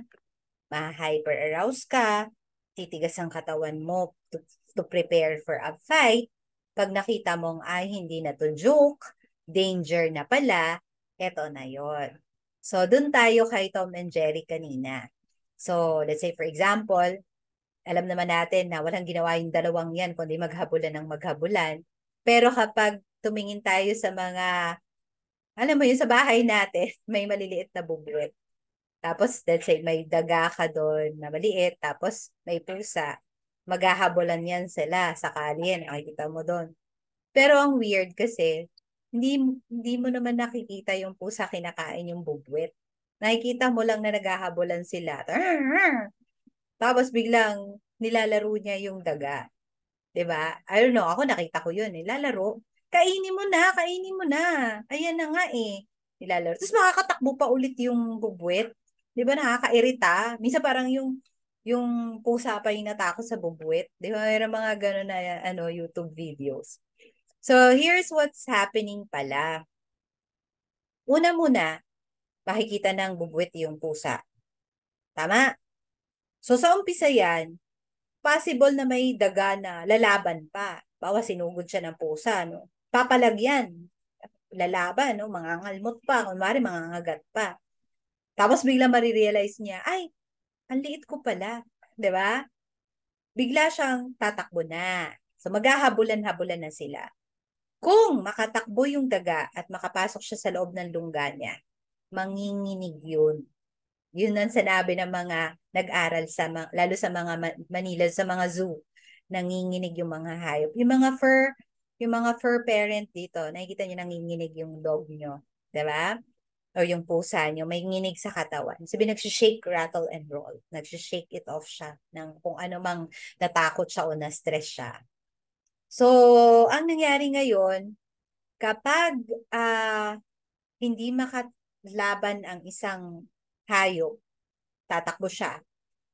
ma-hyper-arouse ka, titigas ang katawan mo to, to prepare for a fight, pag nakita mong ay hindi na to joke, danger na pala, eto na yon. So, dun tayo kay Tom and Jerry kanina. So, let's say for example, alam naman natin na walang ginawa yung dalawang yan kundi maghabulan ng maghabulan. Pero kapag tumingin tayo sa mga, alam mo yun, sa bahay natin, may maliliit na bubwet. Tapos, let's say, may daga ka doon na maliit, tapos may pusa. Maghahabulan yan sila sa yan, nakikita mo doon. Pero ang weird kasi, hindi, hindi mo naman nakikita yung pusa kinakain yung bubwit. Nakikita mo lang na naghahabolan sila. Tapos biglang nilalaro niya yung daga. 'Di ba? I don't know, ako nakita ko 'yun, nilalaro. Kainin mo na, kainin mo na. Ayan na nga eh. Nilalaro. Tapos makakatakbo pa ulit yung bubwit. 'Di ba nakakairita? Minsan parang yung yung pusa pa yung natakot sa bubwit. Di ba? Mayroon mga gano'n na ano, YouTube videos. So, here's what's happening pala. Una muna, makikita ng bubuwit yung pusa. Tama? So, sa umpisa yan, possible na may daga na lalaban pa. Bawa sinugod siya ng pusa, no? Papalagyan. Lalaban, no? Mangangalmot pa. Kunwari, mangangagat pa. Tapos bigla marirealize niya, ay, ang liit ko pala. ba? Diba? Bigla siyang tatakbo na. So maghahabulan-habulan na sila. Kung makatakbo yung daga at makapasok siya sa loob ng lungga niya, manginginig yun. Yun ang sinabi ng mga nag-aral, sa lalo sa mga Manila, sa mga zoo, nanginginig yung mga hayop. Yung mga fur, yung mga fur parent dito, nakikita niyo nanginginig yung dog nyo. ba? Diba? O yung pusa nyo, may nginig sa katawan. Sabi, nagsishake, rattle, and roll. Nagsishake it off siya ng kung ano mang natakot siya o na-stress siya. So, ang nangyari ngayon, kapag uh, hindi makalaban ang isang hayop, tatakbo siya.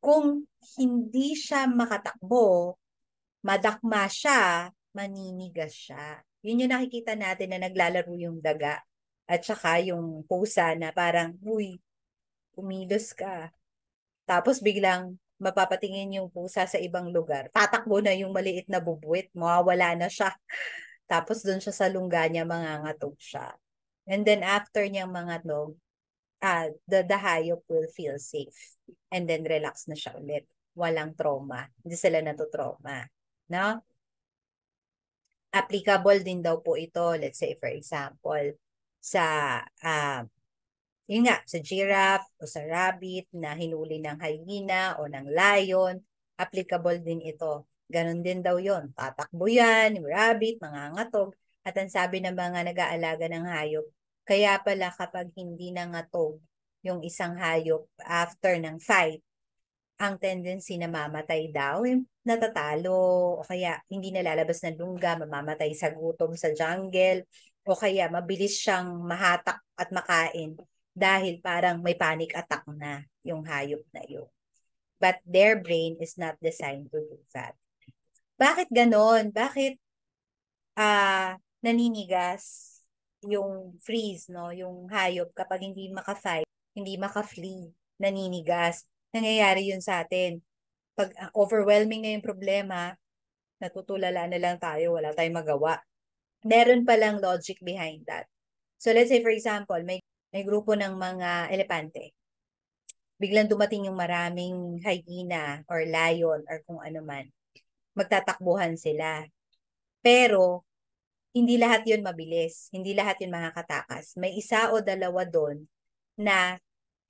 Kung hindi siya makatakbo, madakma siya, maninigas siya. Yun yung nakikita natin na naglalaro yung daga at saka yung pusa na parang, uy, umilos ka. Tapos biglang mapapatingin yung pusa sa ibang lugar. Tatakbo na yung maliit na bubuwit, mawawala na siya. Tapos doon siya sa lungga niya, mangangatog siya. And then after niyang mangatog, uh, the, the hayop will feel safe. And then relax na siya ulit. Walang trauma. Hindi sila natutrauma. No? Applicable din daw po ito, let's say for example, sa uh, yun nga, sa giraffe o sa rabbit na hinuli ng hyena o ng lion, applicable din ito. Ganon din daw yon Tatakbo yan, yung rabbit, mangangatog. At ang sabi ng mga nag-aalaga ng hayop, kaya pala kapag hindi nangatog yung isang hayop after ng fight, ang tendency na mamatay daw, natatalo, o kaya hindi nalalabas ng lungga, mamamatay sa gutom sa jungle, o kaya mabilis siyang mahatak at makain dahil parang may panic attack na yung hayop na yun. But their brain is not designed to do that. Bakit ganon? Bakit uh, naninigas yung freeze, no? yung hayop kapag hindi maka-fight, hindi maka-flee, naninigas. Nangyayari yun sa atin. Pag ah, overwhelming na yung problema, natutulala na lang tayo, wala tayong magawa. Meron palang logic behind that. So let's say for example, may may grupo ng mga elepante. Biglang dumating yung maraming hyena or lion or kung ano man. Magtatakbuhan sila. Pero, hindi lahat yon mabilis. Hindi lahat yon makakatakas. May isa o dalawa doon na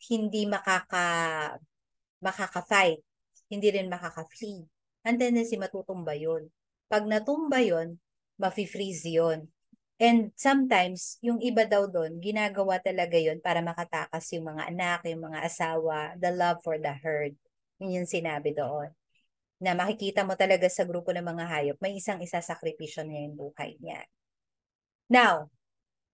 hindi makaka makaka-fight. Hindi rin makaka-flee. Ang tendency matutumba yon. Pag natumba yon, mafi-freeze yon. And sometimes, yung iba daw doon, ginagawa talaga yon para makatakas yung mga anak, yung mga asawa, the love for the herd. Yun yung sinabi doon. Na makikita mo talaga sa grupo ng mga hayop, may isang isa isasakripisyo niya yung buhay niya. Now,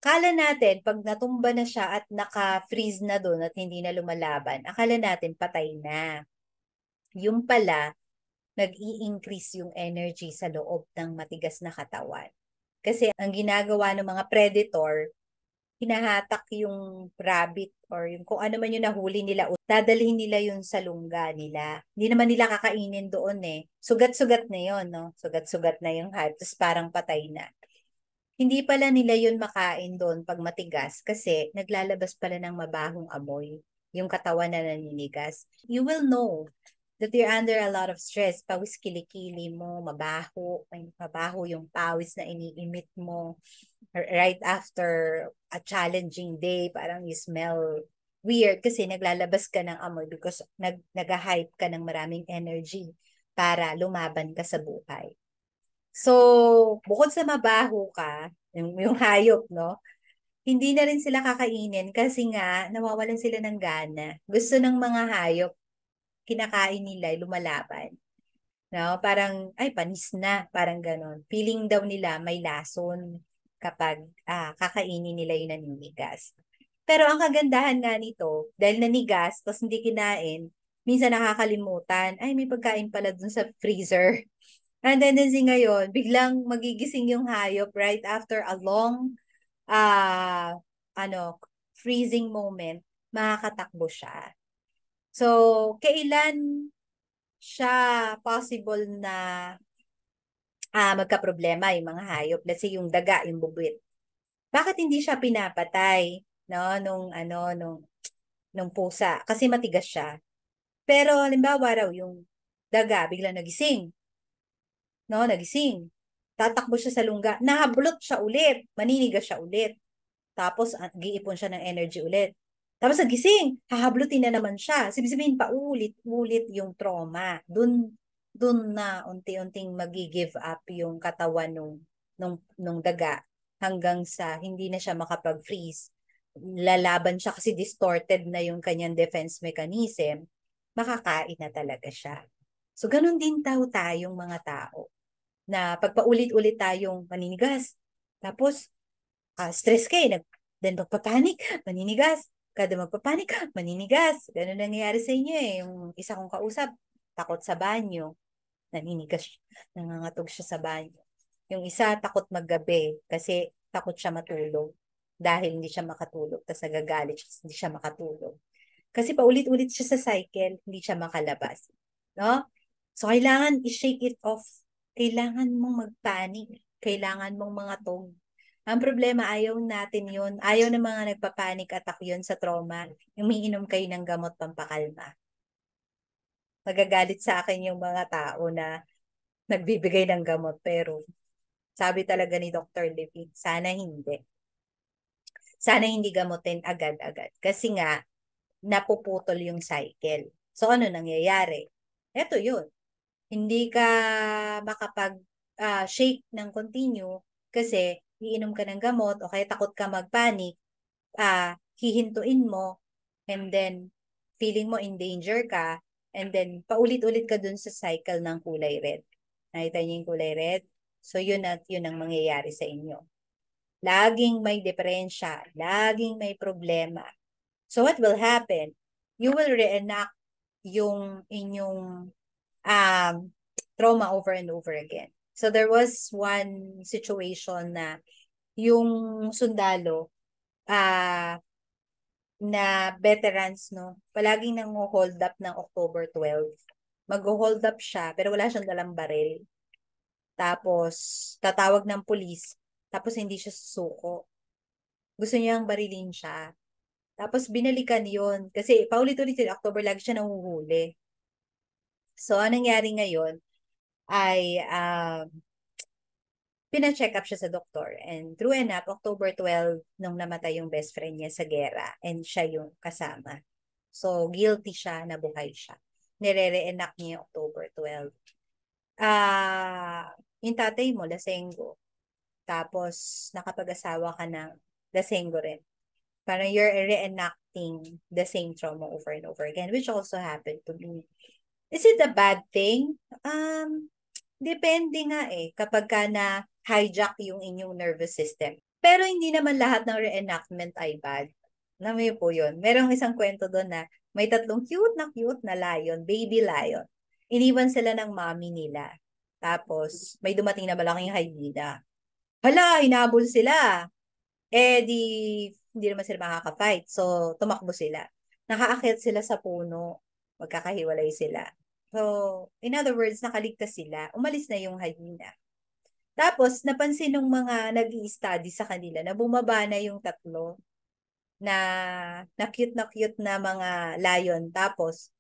akala natin, pag natumba na siya at naka-freeze na doon at hindi na lumalaban, akala natin patay na. Yung pala, nag-i-increase yung energy sa loob ng matigas na katawan. Kasi ang ginagawa ng mga predator, hinahatak yung rabbit or yung kung ano man yung nahuli nila, dadalhin nila yung salunga nila. Hindi naman nila kakainin doon eh. Sugat-sugat na yon no? Sugat-sugat na yung hype, tapos parang patay na. Hindi pala nila yun makain doon pag matigas kasi naglalabas pala ng mabahong amoy yung katawan na naninigas. You will know that you're under a lot of stress, pawis kilikili mo, mabaho, may mabaho yung pawis na iniimit mo. Right after a challenging day, parang you smell weird kasi naglalabas ka ng amoy because nag nag-hype ka ng maraming energy para lumaban ka sa buhay. So, bukod sa mabaho ka, yung, yung hayop, no? Hindi na rin sila kakainin kasi nga nawawalan sila ng gana. Gusto ng mga hayop kinakain nila, ay eh, lumalaban. No? Parang, ay, panis na. Parang ganon. Feeling daw nila may lason kapag ah, kakainin nila yung naninigas. Pero ang kagandahan nga nito, dahil nanigas, tapos hindi kinain, minsan nakakalimutan, ay, may pagkain pala dun sa freezer. And then, tendency ngayon, biglang magigising yung hayop right after a long uh, ano, freezing moment, makakatakbo siya. So, kailan siya possible na uh, magka-problema yung mga hayop? Let's say yung daga, yung bubwit. Bakit hindi siya pinapatay no nung ano nung nung pusa kasi matigas siya. Pero halimbawa raw yung daga bigla nagising. No, nagising. Tatakbo siya sa lungga, nahablot siya ulit, maninigas siya ulit. Tapos ah, giipon siya ng energy ulit. Tapos gising, hahablutin na naman siya. Sabihin pa ulit-ulit yung trauma. Doon doon na unti-unting magi-give up yung katawan nung nung nung daga hanggang sa hindi na siya makapag-freeze. Lalaban siya kasi distorted na yung kanyang defense mechanism. Makakain na talaga siya. So ganun din tao tayong mga tao na pagpaulit-ulit tayong maninigas. Tapos uh, stress ka eh, then pagpapanik, maninigas. Kada magpapanik ka, maninigas. Ganun nangyayari sa inyo eh. Yung isa kong kausap, takot sa banyo. Naninigas, nangangatog siya sa banyo. Yung isa, takot maggabi kasi takot siya matulog dahil hindi siya makatulog. Tapos nagagalit siya, hindi siya makatulog. Kasi paulit-ulit siya sa cycle, hindi siya makalabas. No? So, kailangan i-shake it off. Kailangan mong magpanik. Kailangan mong mga tog. Ang problema, ayaw natin yun. Ayaw ng mga nagpapanik attack yun sa trauma. Umiinom kayo ng gamot pampakalma. Magagalit sa akin yung mga tao na nagbibigay ng gamot pero sabi talaga ni Dr. Levy, sana hindi. Sana hindi gamutin agad-agad. Kasi nga, napuputol yung cycle. So ano nangyayari? Ito yun. Hindi ka makapag uh, shake ng continue kasi iinom ka ng gamot o kaya takot ka magpanic, ah, hihintuin mo and then feeling mo in danger ka and then paulit-ulit ka dun sa cycle ng kulay red. Nakita niyo yung kulay red? So yun at yun ang mangyayari sa inyo. Laging may diferensya, laging may problema. So what will happen? You will reenact yung inyong um, trauma over and over again. So there was one situation na yung sundalo uh, na veterans, no, palaging nang hold up ng October 12. Mag-hold up siya, pero wala siyang dalang baril. Tapos, tatawag ng polis, tapos hindi siya susuko. Gusto niya ang barilin siya. Tapos, binalikan yon Kasi, paulit-ulit yun, October lagi siya nahuhuli. So, anong nangyari ngayon ay uh, pina-check up siya sa doktor. And true enough, October 12, nung namatay yung best friend niya sa gera, and siya yung kasama. So, guilty siya, nabuhay siya. Nire-reenact niya yung October 12. Ah, uh, yung tatay mo, Lasengo. Tapos, nakapag-asawa ka ng Lasengo rin. Parang you're reenacting the same trauma over and over again, which also happened to me. Is it a bad thing? Um, depende nga eh. Kapag ka na hijack yung inyong nervous system. Pero hindi naman lahat ng reenactment ay bad. Namayo po yun. Merong isang kwento doon na may tatlong cute na cute na lion, baby lion. Iniwan sila ng mommy nila. Tapos, may dumating na malaking hybida. Hala, hinabol sila. Eh di, hindi naman sila makaka-fight. So, tumakbo sila. Nakaakyat sila sa puno. Magkakahiwalay sila. So, in other words, nakaligtas sila. Umalis na yung hyena. Tapos, napansin ng mga nag study sa kanila na bumaba na yung tatlo na, na cute na cute na mga lion. Tapos,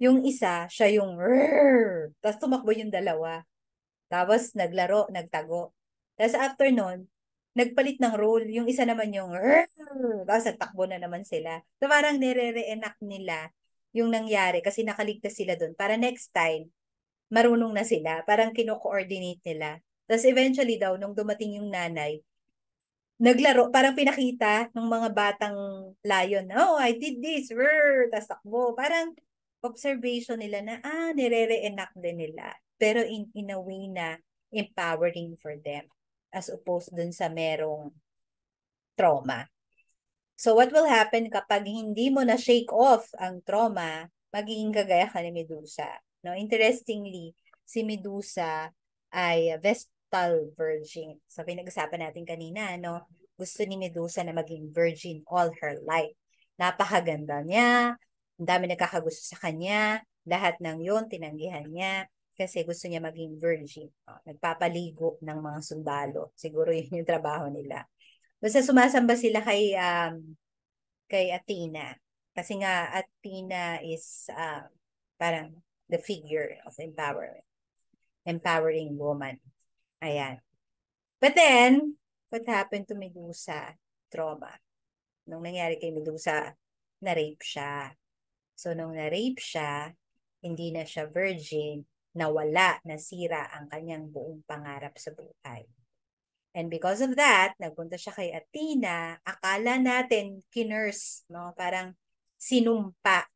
yung isa, siya yung rrrr. Tapos tumakbo yung dalawa. Tapos naglaro, nagtago. Tapos after nun, nagpalit ng role. Yung isa naman yung rrrr. Tapos nagtakbo na naman sila. So parang nire-reenact nila yung nangyari kasi nakaligtas sila doon. Para next time, marunong na sila. Parang kino-coordinate nila. Tapos eventually daw, nung dumating yung nanay, naglaro, parang pinakita ng mga batang lion, oh, I did this, rrr, tas takbo. Parang observation nila na, ah, nire-reenact din nila. Pero in, in a way na empowering for them as opposed dun sa merong trauma. So what will happen kapag hindi mo na shake off ang trauma, magiging kagaya ka ni Medusa. No, interestingly, si Medusa ay Ves- total virgin. So, pinag-usapan natin kanina, no? Gusto ni Medusa na maging virgin all her life. Napakaganda niya, ang dami nagkakagusto sa kanya, lahat ng yon tinanggihan niya kasi gusto niya maging virgin. Oh, nagpapaligo ng mga sundalo. Siguro yun yung trabaho nila. Basta sumasamba sila kay um, kay Athena. Kasi nga Athena is uh, parang the figure of empowerment. Empowering woman. Ayan. But then, what happened to Medusa? Trauma. Nung nangyari kay Medusa, na-rape siya. So, nung na-rape siya, hindi na siya virgin, nawala, nasira ang kanyang buong pangarap sa buhay. And because of that, nagpunta siya kay Athena, akala natin kinurse, no? Parang sinumpa.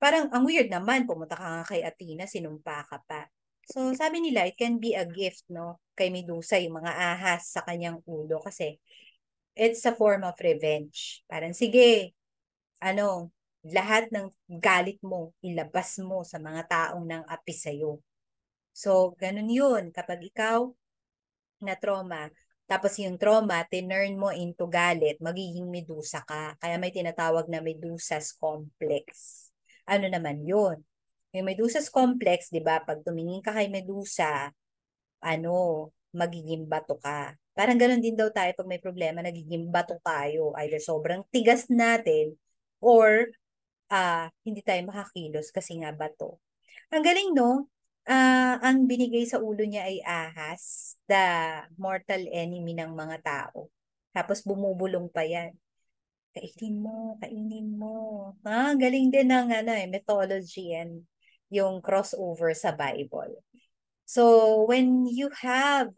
Parang ang weird naman, pumunta ka nga kay Athena, sinumpa ka pa. So sabi nila, it can be a gift, no? kay Medusa yung mga ahas sa kanyang ulo kasi it's a form of revenge. Parang sige, ano, lahat ng galit mo, ilabas mo sa mga taong nang api sa'yo. So, ganun yun. Kapag ikaw na trauma, tapos yung trauma, tinurn mo into galit, magiging medusa ka. Kaya may tinatawag na medusa's complex. Ano naman yun? Yung medusa's complex, di ba, pag tumingin ka kay medusa, ano, magiging bato ka. Parang ganun din daw tayo pag may problema, nagiging bato tayo. Either sobrang tigas natin or uh, hindi tayo makakilos kasi nga bato. Ang galing, no? Uh, ang binigay sa ulo niya ay ahas, the mortal enemy ng mga tao. Tapos bumubulong pa yan. Kainin mo, kainin mo. Ah, galing din ng ano, eh, mythology and yung crossover sa Bible. So, when you have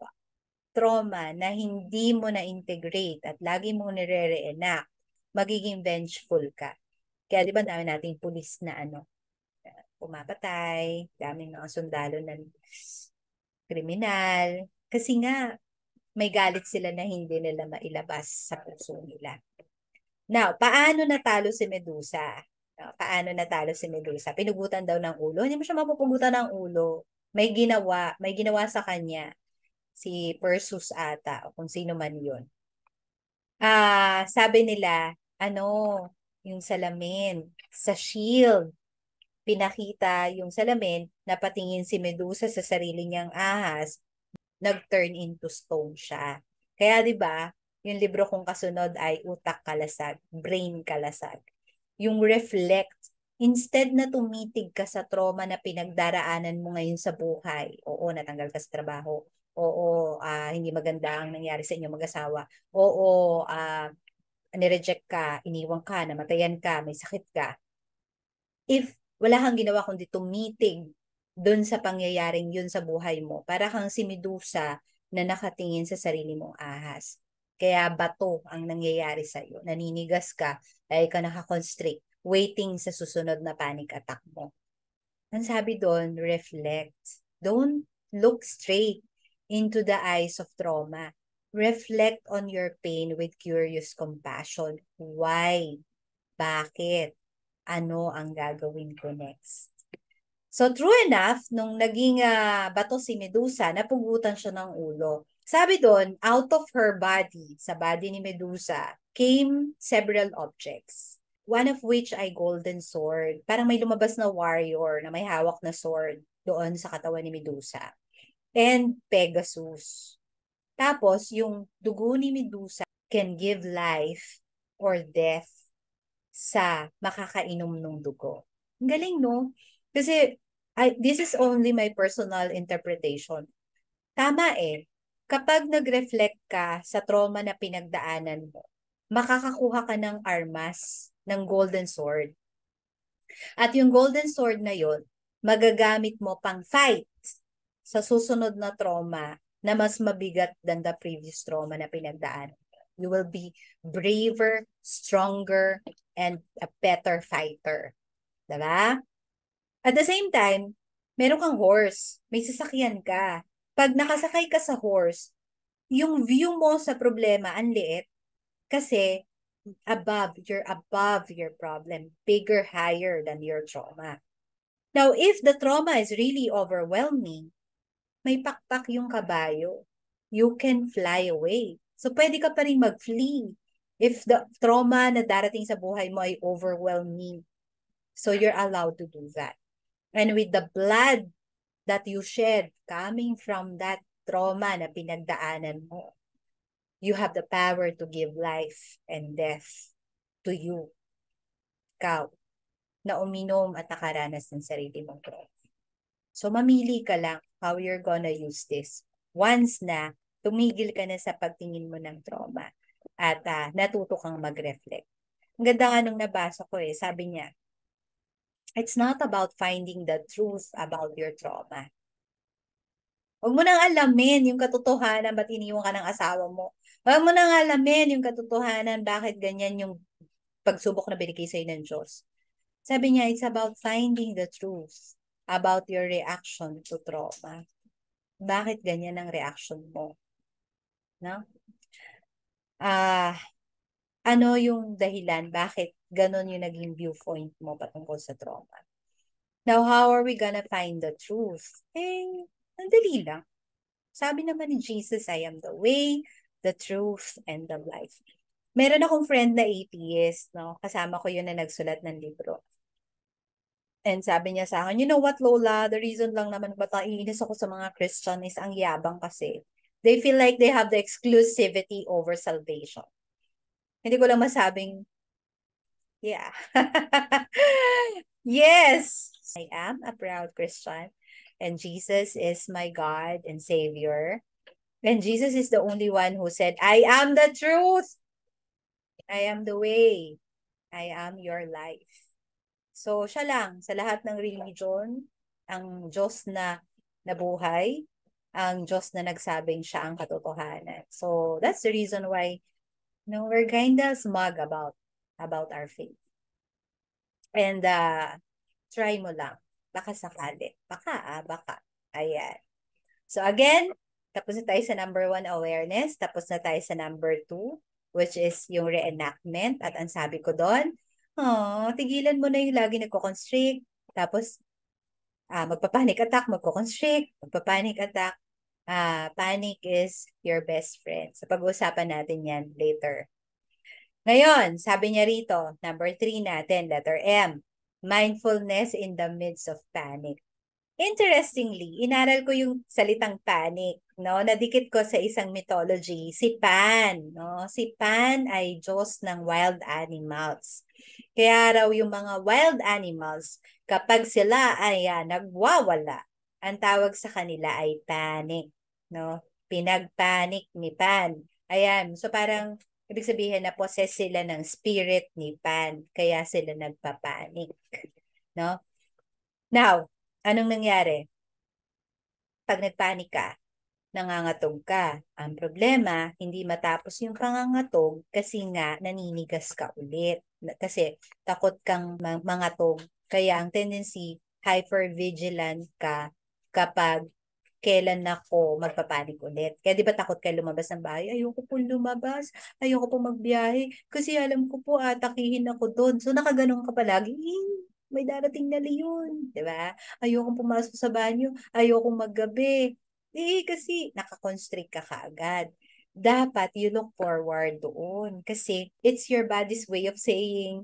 trauma na hindi mo na-integrate at lagi mong nire-reenact, magiging vengeful ka. Kaya di ba dami nating pulis na ano, pumapatay, daming mga sundalo na kriminal. Kasi nga, may galit sila na hindi nila mailabas sa puso nila. Now, paano natalo si Medusa? Paano natalo si Medusa? Pinugutan daw ng ulo. Hindi mo siya mapupugutan ng ulo may ginawa, may ginawa sa kanya si Persus ata o kung sino man 'yon. Ah, uh, sabi nila, ano, yung salamin sa shield. Pinakita yung salamin, na patingin si Medusa sa sarili niyang ahas, nag-turn into stone siya. Kaya 'di ba, yung libro kong kasunod ay Utak Kalasag, Brain Kalasag. Yung reflect Instead na tumitig ka sa trauma na pinagdaraanan mo ngayon sa buhay, oo, natanggal ka sa trabaho, oo, uh, hindi maganda ang nangyari sa inyo mag-asawa, oo, uh, nireject ka, iniwan ka, namatayan ka, may sakit ka. If wala kang ginawa kundi tumitig doon sa pangyayaring yun sa buhay mo, para kang si Medusa na nakatingin sa sarili mong ahas. Kaya bato ang nangyayari sa iyo. Naninigas ka, ay ka nakakonstrict waiting sa susunod na panic attack mo. Ang sabi doon, reflect. Don't look straight into the eyes of trauma. Reflect on your pain with curious compassion. Why? Bakit? Ano ang gagawin ko next? So true enough, nung naging uh, bato si Medusa, napugutan siya ng ulo. Sabi doon, out of her body, sa body ni Medusa, came several objects. One of which ay golden sword. Parang may lumabas na warrior na may hawak na sword doon sa katawan ni Medusa. And Pegasus. Tapos, yung dugo ni Medusa can give life or death sa makakainom ng dugo. Ang galing, no? Kasi I, this is only my personal interpretation. Tama eh. Kapag nag-reflect ka sa trauma na pinagdaanan mo, makakakuha ka ng armas ng golden sword. At yung golden sword na yon magagamit mo pang fight sa susunod na trauma na mas mabigat than the previous trauma na pinagdaan. You will be braver, stronger, and a better fighter. Diba? At the same time, meron kang horse, may sasakyan ka. Pag nakasakay ka sa horse, yung view mo sa problema ang liit kasi above, you're above your problem, bigger, higher than your trauma. Now, if the trauma is really overwhelming, may pakpak yung kabayo. You can fly away. So, pwede ka pa rin mag-flee if the trauma na darating sa buhay mo ay overwhelming. So, you're allowed to do that. And with the blood that you shed coming from that trauma na pinagdaanan mo, You have the power to give life and death to you. Ikaw, na uminom at nakaranas ng sarili mong breath. So, mamili ka lang how you're gonna use this. Once na, tumigil ka na sa pagtingin mo ng trauma at uh, natuto kang mag-reflect. Ang ganda nga nung nabasa ko eh, sabi niya, it's not about finding the truth about your trauma. Huwag mo nang alamin yung katotohanan ba't iniwan ka ng asawa mo. Huwag mo nang alamin yung katotohanan bakit ganyan yung pagsubok na binigay sa'yo ng Diyos. Sabi niya, it's about finding the truth about your reaction to trauma. Bakit ganyan ang reaction mo? No? Ah, uh, ano yung dahilan bakit ganon yung naging viewpoint mo patungkol sa trauma? Now, how are we gonna find the truth? Eh, ang lang. Sabi naman ni Jesus, I am the way, the truth, and the life. Meron akong friend na atheist, no? Kasama ko yun na nagsulat ng libro. And sabi niya sa akin, you know what, Lola, the reason lang naman ba naiinis ako sa mga Christian is ang yabang kasi. They feel like they have the exclusivity over salvation. Hindi ko lang masabing, yeah. yes, I am a proud Christian and Jesus is my God and Savior. And Jesus is the only one who said, I am the truth. I am the way. I am your life. So, siya lang, sa lahat ng religion, ang Diyos na nabuhay, ang Diyos na nagsabing siya ang katotohanan. So, that's the reason why you know, we're kinda smug about about our faith. And uh, try mo lang. Baka sakali. Baka, ah, baka. Ayan. So again, tapos na tayo sa number one, awareness. Tapos na tayo sa number two, which is yung reenactment. At ang sabi ko doon, oh, tigilan mo na yung lagi nagko-constrict. Tapos, uh, magpa-panic attack, magko-constrict, magpa-panic attack. Uh, panic is your best friend. So, pag-uusapan natin yan later. Ngayon, sabi niya rito, number three natin, letter M, mindfulness in the midst of panic. Interestingly, inaral ko yung salitang panic, no? Nadikit ko sa isang mythology, si Pan, no? Si Pan ay Diyos ng wild animals. Kaya raw yung mga wild animals, kapag sila ay uh, nagwawala, ang tawag sa kanila ay panic, no? Pinagpanic ni Pan. Ayan, so parang ibig sabihin na possess sila ng spirit ni Pan, kaya sila nagpapanik, no? Now, Anong nangyari? Pag nagpanik ka, nangangatog ka. Ang problema, hindi matapos yung pangangatog kasi nga naninigas ka ulit. Kasi takot kang mangatog. Kaya ang tendency, hypervigilant ka kapag kailan ako magpapanik ulit. Kaya di ba takot kayo lumabas ng bahay? Ayoko po lumabas. Ayoko po magbiyahe. Kasi alam ko po, atakihin ako doon. So nakaganon ka palagi may darating na leyon, di ba? Ayokong pumasok sa banyo, ayokong maggabi. Eh, kasi nakakonstrict ka kaagad. Dapat you look forward doon kasi it's your body's way of saying,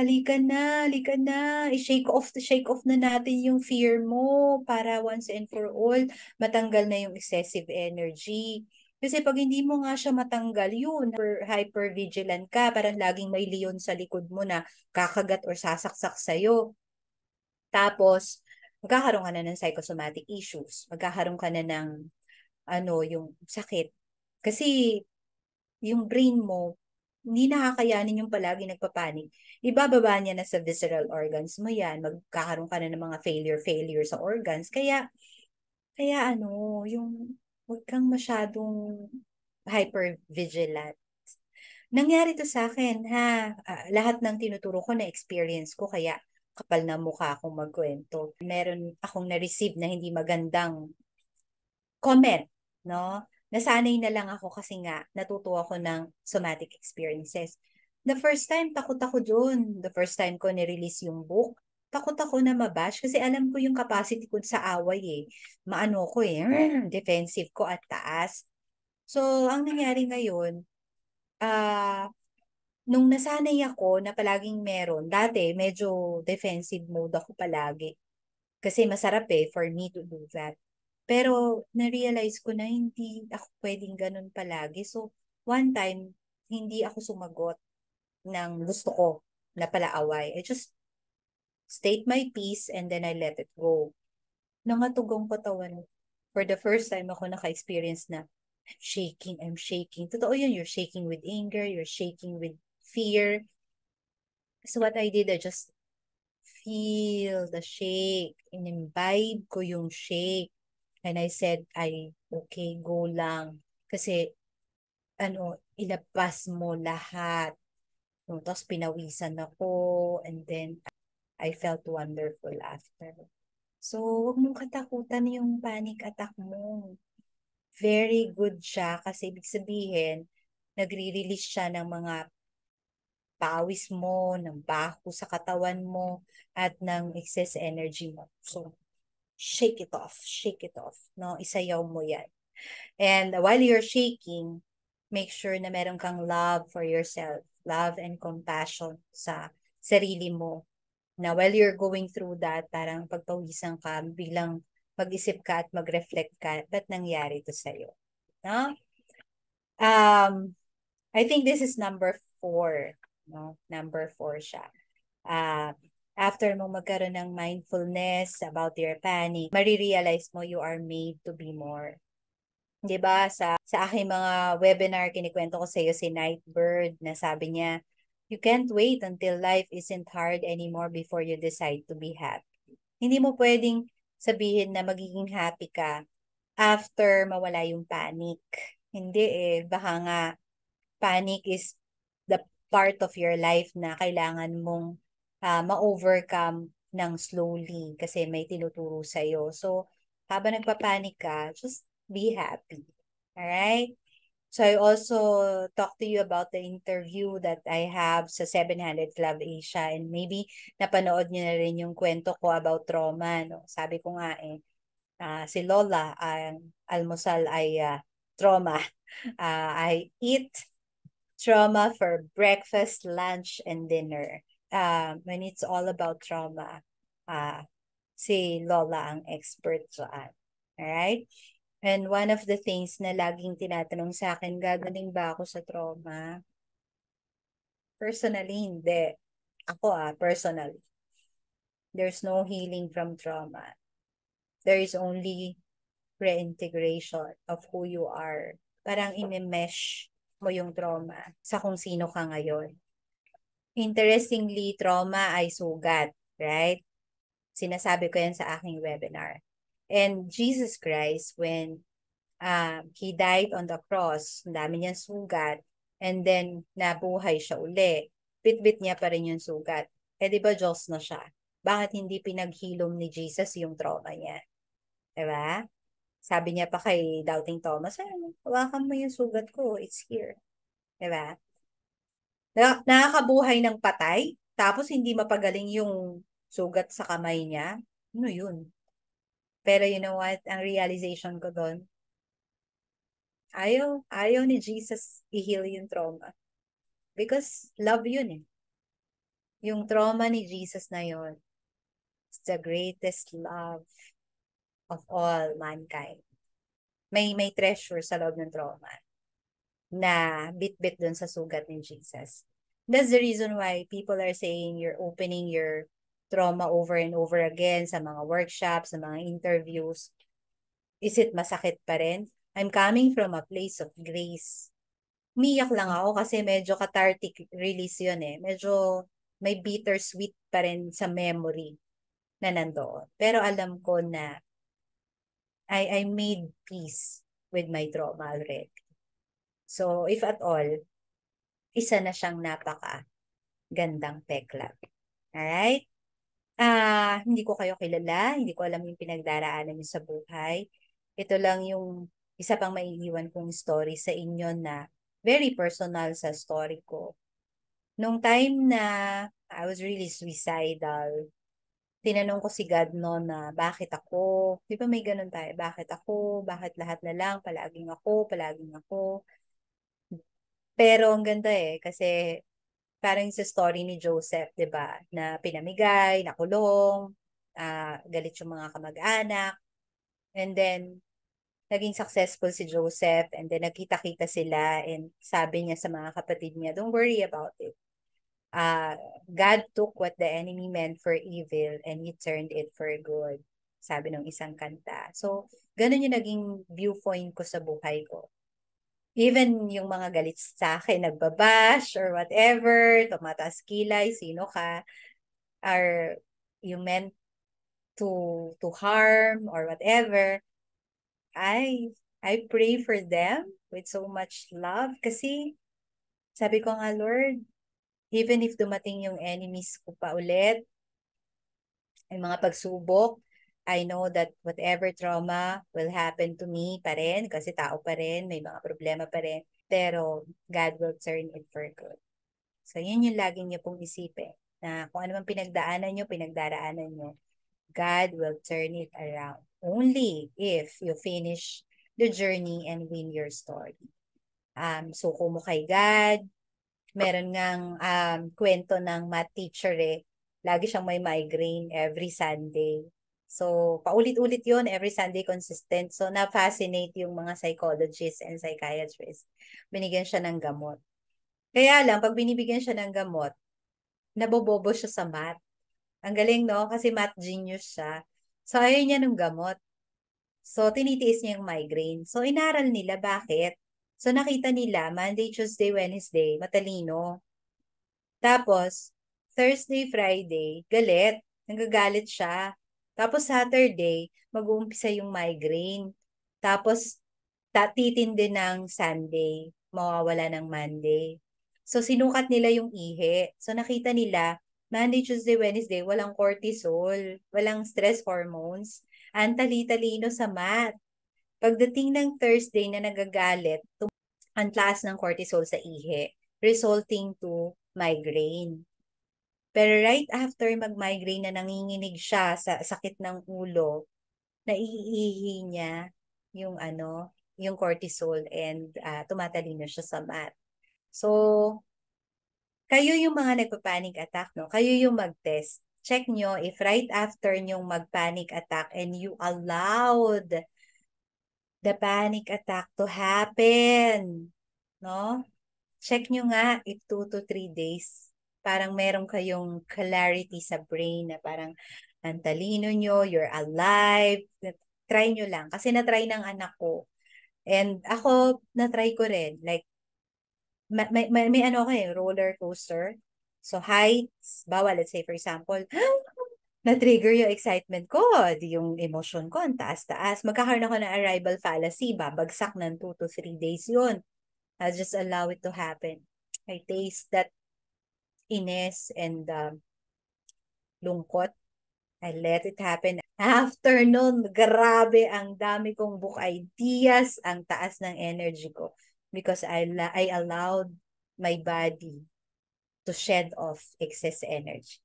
halika na, halika na, i-shake off, shake off na natin yung fear mo para once and for all, matanggal na yung excessive energy. Kasi pag hindi mo nga siya matanggal, yun, hyper-vigilant ka, parang laging may leon sa likod mo na kakagat or sasaksak sa'yo. Tapos, magkakaroon ka na ng psychosomatic issues. Magkakaroon ka na ng, ano, yung sakit. Kasi, yung brain mo, hindi nakakayanin yung palagi nagpapanik. Ibababa niya na sa visceral organs mo yan. Magkakaroon ka na ng mga failure-failure sa organs. Kaya, kaya ano, yung huwag kang masyadong hyper-vigilant. Nangyari to sa akin, ha? Uh, lahat ng tinuturo ko na experience ko, kaya kapal na mukha akong magkwento. Meron akong na-receive na hindi magandang comment, no? Nasanay na lang ako kasi nga natutuwa ako ng somatic experiences. The first time, takot ako dun. The first time ko ni-release yung book, takot ako na mabash kasi alam ko yung capacity ko sa away eh. Maano ko eh, defensive ko at taas. So, ang nangyari ngayon, ah, uh, nung nasanay ako na palaging meron, dati medyo defensive mode ako palagi. Kasi masarap eh for me to do that. Pero na-realize ko na hindi ako pwedeng ganun palagi. So, one time, hindi ako sumagot ng gusto ko na palaaway. I just state my peace, and then I let it go. Nangatugong katawan. For the first time ako naka-experience na I'm shaking, I'm shaking. Totoo yun, you're shaking with anger, you're shaking with fear. So what I did, I just feel the shake and imbibe ko yung shake. And I said, I okay, go lang. Kasi, ano, ilabas mo lahat. No, tapos pinawisan ako and then I felt wonderful after. So, huwag mong katakutan yung panic attack mo. Very good siya kasi ibig sabihin, nagre-release siya ng mga pawis mo, ng bako sa katawan mo, at ng excess energy mo. So, shake it off, shake it off. No? Isayaw mo yan. And while you're shaking, make sure na meron kang love for yourself, love and compassion sa sarili mo na while you're going through that, parang pagpawisan ka, bilang mag-isip ka at mag-reflect ka, ba't nangyari to sa'yo? No? Um, I think this is number four. No? Number four siya. Uh, after mo magkaroon ng mindfulness about your panic, marirealize mo you are made to be more. 'Di ba? Sa sa aking mga webinar kinikwento ko sa iyo si Nightbird na sabi niya, You can't wait until life isn't hard anymore before you decide to be happy. Hindi mo pwedeng sabihin na magiging happy ka after mawala yung panic. Hindi eh, baka nga panic is the part of your life na kailangan mong uh, ma-overcome ng slowly kasi may tinuturo sa'yo. So, habang nagpa-panic ka, just be happy. Alright? So I also talk to you about the interview that I have sa 700 Club Asia and maybe napanood niyo na rin yung kwento ko about trauma. No? Sabi ko nga eh, uh, si Lola, ang uh, almusal ay uh, trauma. Uh, I eat trauma for breakfast, lunch, and dinner. Uh, when it's all about trauma, uh, si Lola ang expert dyan. Alright? And one of the things na laging tinatanong sa akin, gagaling ba ako sa trauma? Personally, hindi. Ako ah, personally. There's no healing from trauma. There is only reintegration of who you are. Parang imemesh mo yung trauma sa kung sino ka ngayon. Interestingly, trauma ay sugat, right? Sinasabi ko yan sa aking webinar. And Jesus Christ, when um, He died on the cross, ang dami niyang sugat, and then nabuhay siya uli, bitbit niya pa rin yung sugat. Eh di ba Diyos na siya? Bakit hindi pinaghilom ni Jesus yung trauma niya? Diba? Sabi niya pa kay Doubting Thomas, ay, hawakan mo yung sugat ko, it's here. Diba? Na- nakakabuhay ng patay, tapos hindi mapagaling yung sugat sa kamay niya, ano yun? Pero you know what? Ang realization ko doon, ayaw, ayaw ni Jesus i-heal yung trauma. Because love yun eh. Yung trauma ni Jesus na yun, it's the greatest love of all mankind. May may treasure sa loob ng trauma na bit-bit dun sa sugat ni Jesus. That's the reason why people are saying you're opening your trauma over and over again sa mga workshops, sa mga interviews, is it masakit pa rin? I'm coming from a place of grace. Umiyak lang ako kasi medyo cathartic release yun eh. Medyo may bittersweet pa rin sa memory na nandoon. Pero alam ko na I, I made peace with my trauma already. So, if at all, isa na siyang napaka gandang peklat. Alright? ah, hindi ko kayo kilala, hindi ko alam yung pinagdaraanan niyo sa buhay. Ito lang yung isa pang maiiwan kong story sa inyo na very personal sa story ko. Nung time na I was really suicidal, tinanong ko si God no na bakit ako, di ba may ganun tayo, bakit ako, bakit lahat na lang, palaging ako, palaging ako. Pero ang ganda eh, kasi parang sa story ni Joseph, 'di ba? Na pinamigay, nakulong, uh, galit yung mga kamag-anak. And then naging successful si Joseph and then nagkita-kita sila and sabi niya sa mga kapatid niya, don't worry about it. Uh, God took what the enemy meant for evil and he turned it for good. Sabi ng isang kanta. So, ganun yung naging viewpoint ko sa buhay ko. Even yung mga galit sa akin, nagbabash or whatever, tumataas kilay, sino ka, are you meant to to harm or whatever. I I pray for them with so much love kasi sabi ko nga Lord, even if dumating yung enemies ko pa ulit, yung mga pagsubok, I know that whatever trauma will happen to me pa rin kasi tao pa rin, may mga problema pa rin. Pero God will turn it for good. So yun yung laging niyo pong isipin na kung ano man pinagdaanan nyo, pinagdaraanan niyo, God will turn it around. Only if you finish the journey and win your story. Um, so mo kay God, meron ngang um, kwento ng math teacher eh, lagi siyang may migraine every Sunday. So, paulit-ulit yon every Sunday consistent. So, na-fascinate yung mga psychologists and psychiatrists. Binigyan siya ng gamot. Kaya lang, pag binibigyan siya ng gamot, nabobobo siya sa math. Ang galing, no? Kasi math genius siya. So, ayaw niya ng gamot. So, tinitiis niya yung migraine. So, inaral nila bakit. So, nakita nila Monday, Tuesday, Wednesday, matalino. Tapos, Thursday, Friday, galit. Nagagalit siya. Tapos Saturday, mag-uumpisa yung migraine. Tapos tatitindi ng Sunday, mawawala ng Monday. So sinukat nila yung ihi. So nakita nila, Monday, Tuesday, Wednesday, walang cortisol, walang stress hormones. Ang tali-talino sa mat. Pagdating ng Thursday na nagagalit, tum- ang taas ng cortisol sa ihi, resulting to migraine. Pero right after mag-migraine na nanginginig siya sa sakit ng ulo, naiihi niya yung ano, yung cortisol and uh, tumatalino siya sa mat. So, kayo yung mga nagpa-panic attack, no? Kayo yung mag-test. Check nyo if right after nyong mag-panic attack and you allowed the panic attack to happen, no? Check nyo nga if 2 to 3 days parang meron kayong clarity sa brain na parang ang talino nyo, you're alive, try nyo lang. Kasi na-try ng anak ko. And ako, na-try ko rin. Like, may, may, may, may ano ko eh, roller coaster. So, heights, bawal, let's say for example, na-trigger yung excitement ko, yung emotion ko, ang taas-taas. Magkakaroon ako ng arrival fallacy, babagsak ng 2 to 3 days yun. I'll just allow it to happen. I taste that Ines and um, lungkot. I let it happen. Afternoon, grabe, ang dami kong book ideas, ang taas ng energy ko because I, I allowed my body to shed off excess energy.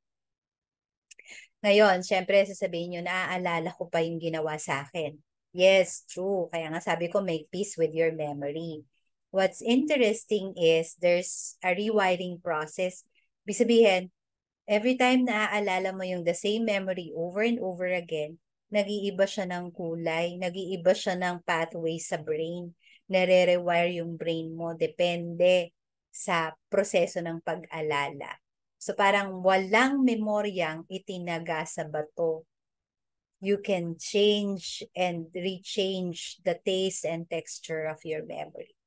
Ngayon, syempre, sasabihin nyo, naaalala ko pa yung ginawa sa akin. Yes, true. Kaya nga sabi ko, make peace with your memory. What's interesting is there's a rewiring process Ibig sabihin, every time naaalala mo yung the same memory over and over again, nag-iiba siya ng kulay, nag-iiba siya ng pathway sa brain, nare-rewire yung brain mo, depende sa proseso ng pag-alala. So parang walang memoryang itinaga sa bato. You can change and rechange the taste and texture of your memory.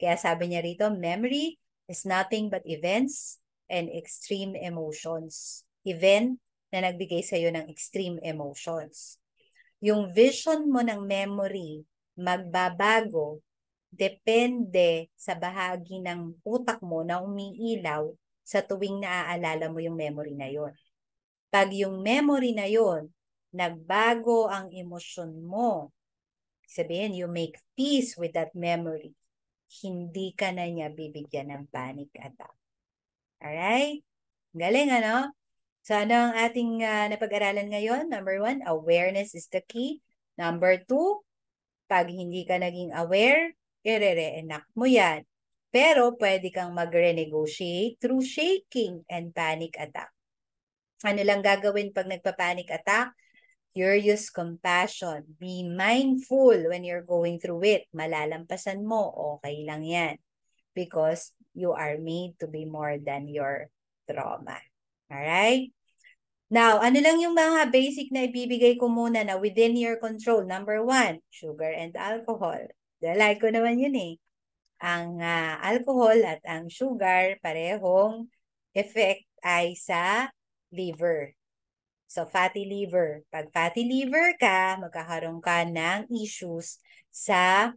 Kaya sabi niya rito, memory is nothing but events, and extreme emotions. Event na nagbigay sa iyo ng extreme emotions. Yung vision mo ng memory magbabago depende sa bahagi ng utak mo na umiilaw sa tuwing naaalala mo yung memory na yon. Pag yung memory na yon, nagbago ang emosyon mo, sabihin, you make peace with that memory, hindi ka na niya bibigyan ng panic attack. Alright? Galing, ano? So, ano ang ating uh, napag-aralan ngayon? Number one, awareness is the key. Number two, pag hindi ka naging aware, i-re-enact mo yan. Pero pwede kang mag-renegotiate through shaking and panic attack. Ano lang gagawin pag nagpa-panic attack? Curious compassion. Be mindful when you're going through it. Malalampasan mo. Okay lang yan. Because you are made to be more than your trauma. Alright? Now, ano lang yung mga basic na ibibigay ko muna na within your control? Number one, sugar and alcohol. Dalay ko naman yun eh. Ang uh, alcohol at ang sugar, parehong effect ay sa liver. So, fatty liver. Pag fatty liver ka, magkakaroon ka ng issues sa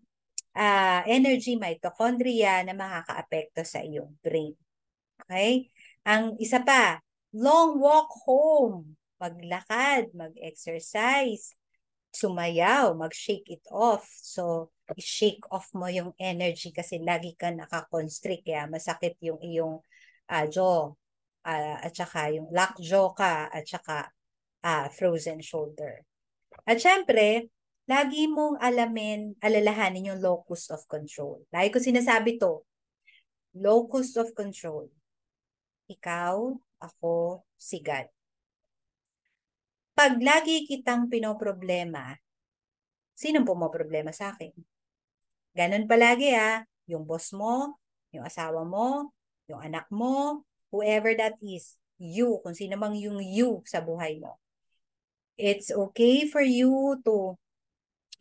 uh, energy mitochondria na makakaapekto sa iyong brain. Okay? Ang isa pa, long walk home. Maglakad, mag-exercise, sumayaw, mag-shake it off. So, i-shake off mo yung energy kasi lagi ka nakakonstrict kaya masakit yung iyong uh, jaw uh, at saka yung lock jaw ka at saka uh, frozen shoulder. At syempre, lagi mong alamin, alalahanin yung locus of control. Lagi ko sinasabi to. Locus of control. Ikaw, ako, si God. Pag lagi kitang pinoproblema, sinong pumoproblema sa akin? Ganon palagi ah. Yung boss mo, yung asawa mo, yung anak mo, whoever that is, you, kung sino mang yung you sa buhay mo. It's okay for you to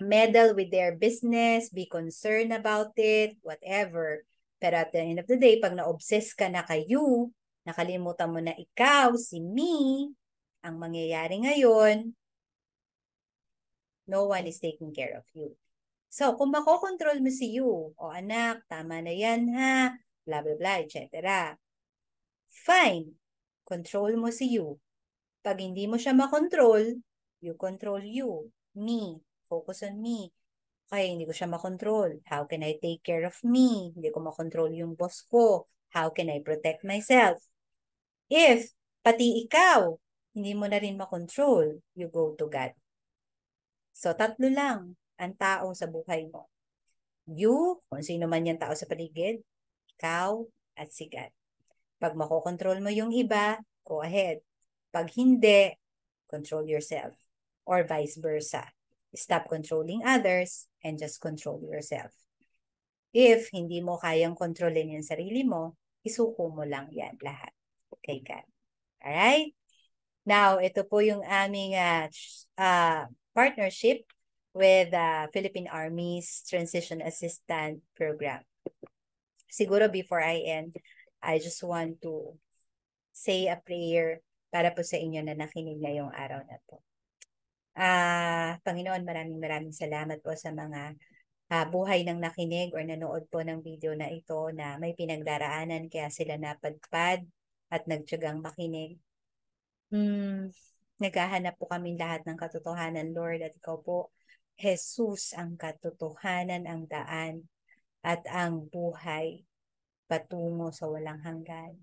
meddle with their business, be concerned about it, whatever. Pero at the end of the day, pag na-obsess ka na kayo, nakalimutan mo na ikaw, si me, ang mangyayari ngayon, no one is taking care of you. So, kung makokontrol mo si you, o anak, tama na yan ha, bla bla bla, etc. Fine, control mo si you. Pag hindi mo siya makontrol, you control you, me, focus on me. Okay, hindi ko siya makontrol. How can I take care of me? Hindi ko makontrol yung boss ko. How can I protect myself? If, pati ikaw, hindi mo na rin makontrol, you go to God. So, tatlo lang ang tao sa buhay mo. You, kung sino man yung tao sa paligid, ikaw, at si God. Pag makokontrol mo yung iba, go ahead. Pag hindi, control yourself. Or vice versa. Stop controlling others and just control yourself. If hindi mo kayang kontrolin yung sarili mo, isuko mo lang yan lahat. Okay, God. Alright? Now, ito po yung aming uh, uh, partnership with the uh, ah, Philippine Army's Transition Assistant Program. Siguro before I end, I just want to say a prayer para po sa inyo na nakinig ngayong araw na to. Uh, Panginoon, maraming maraming salamat po sa mga uh, buhay ng nakinig or nanood po ng video na ito na may pinagdaraanan kaya sila napadpad at nagtsagang makinig. Hmm, naghahanap po kami lahat ng katotohanan, Lord, at ikaw po, Jesus, ang katotohanan, ang daan, at ang buhay patungo sa walang hanggan.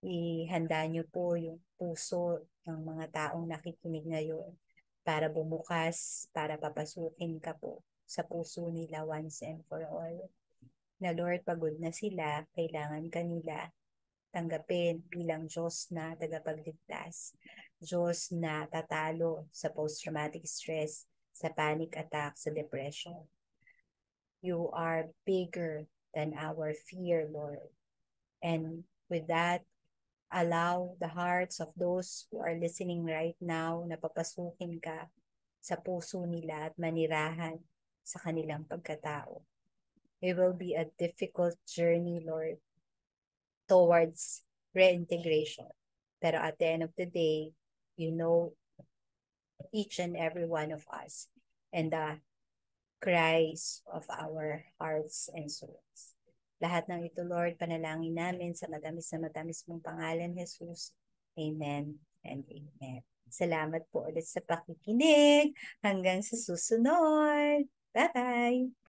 Ihanda niyo po yung puso ng mga taong nakikinig ngayon para bumukas, para papasukin ka po sa puso nila once and for all. Na Lord, pagod na sila, kailangan kanila tanggapin bilang Diyos na tagapagligtas, Diyos na tatalo sa post-traumatic stress, sa panic attack, sa depression. You are bigger than our fear, Lord. And with that, allow the hearts of those who are listening right now na papasukin ka sa puso nila at manirahan sa kanilang pagkatao. It will be a difficult journey, Lord, towards reintegration. Pero at the end of the day, you know each and every one of us and the cries of our hearts and souls. Lahat ng ito, Lord, panalangin namin sa madamis na matamis mong pangalan, Jesus. Amen and amen. Salamat po ulit sa pakikinig. Hanggang sa susunod. Bye-bye!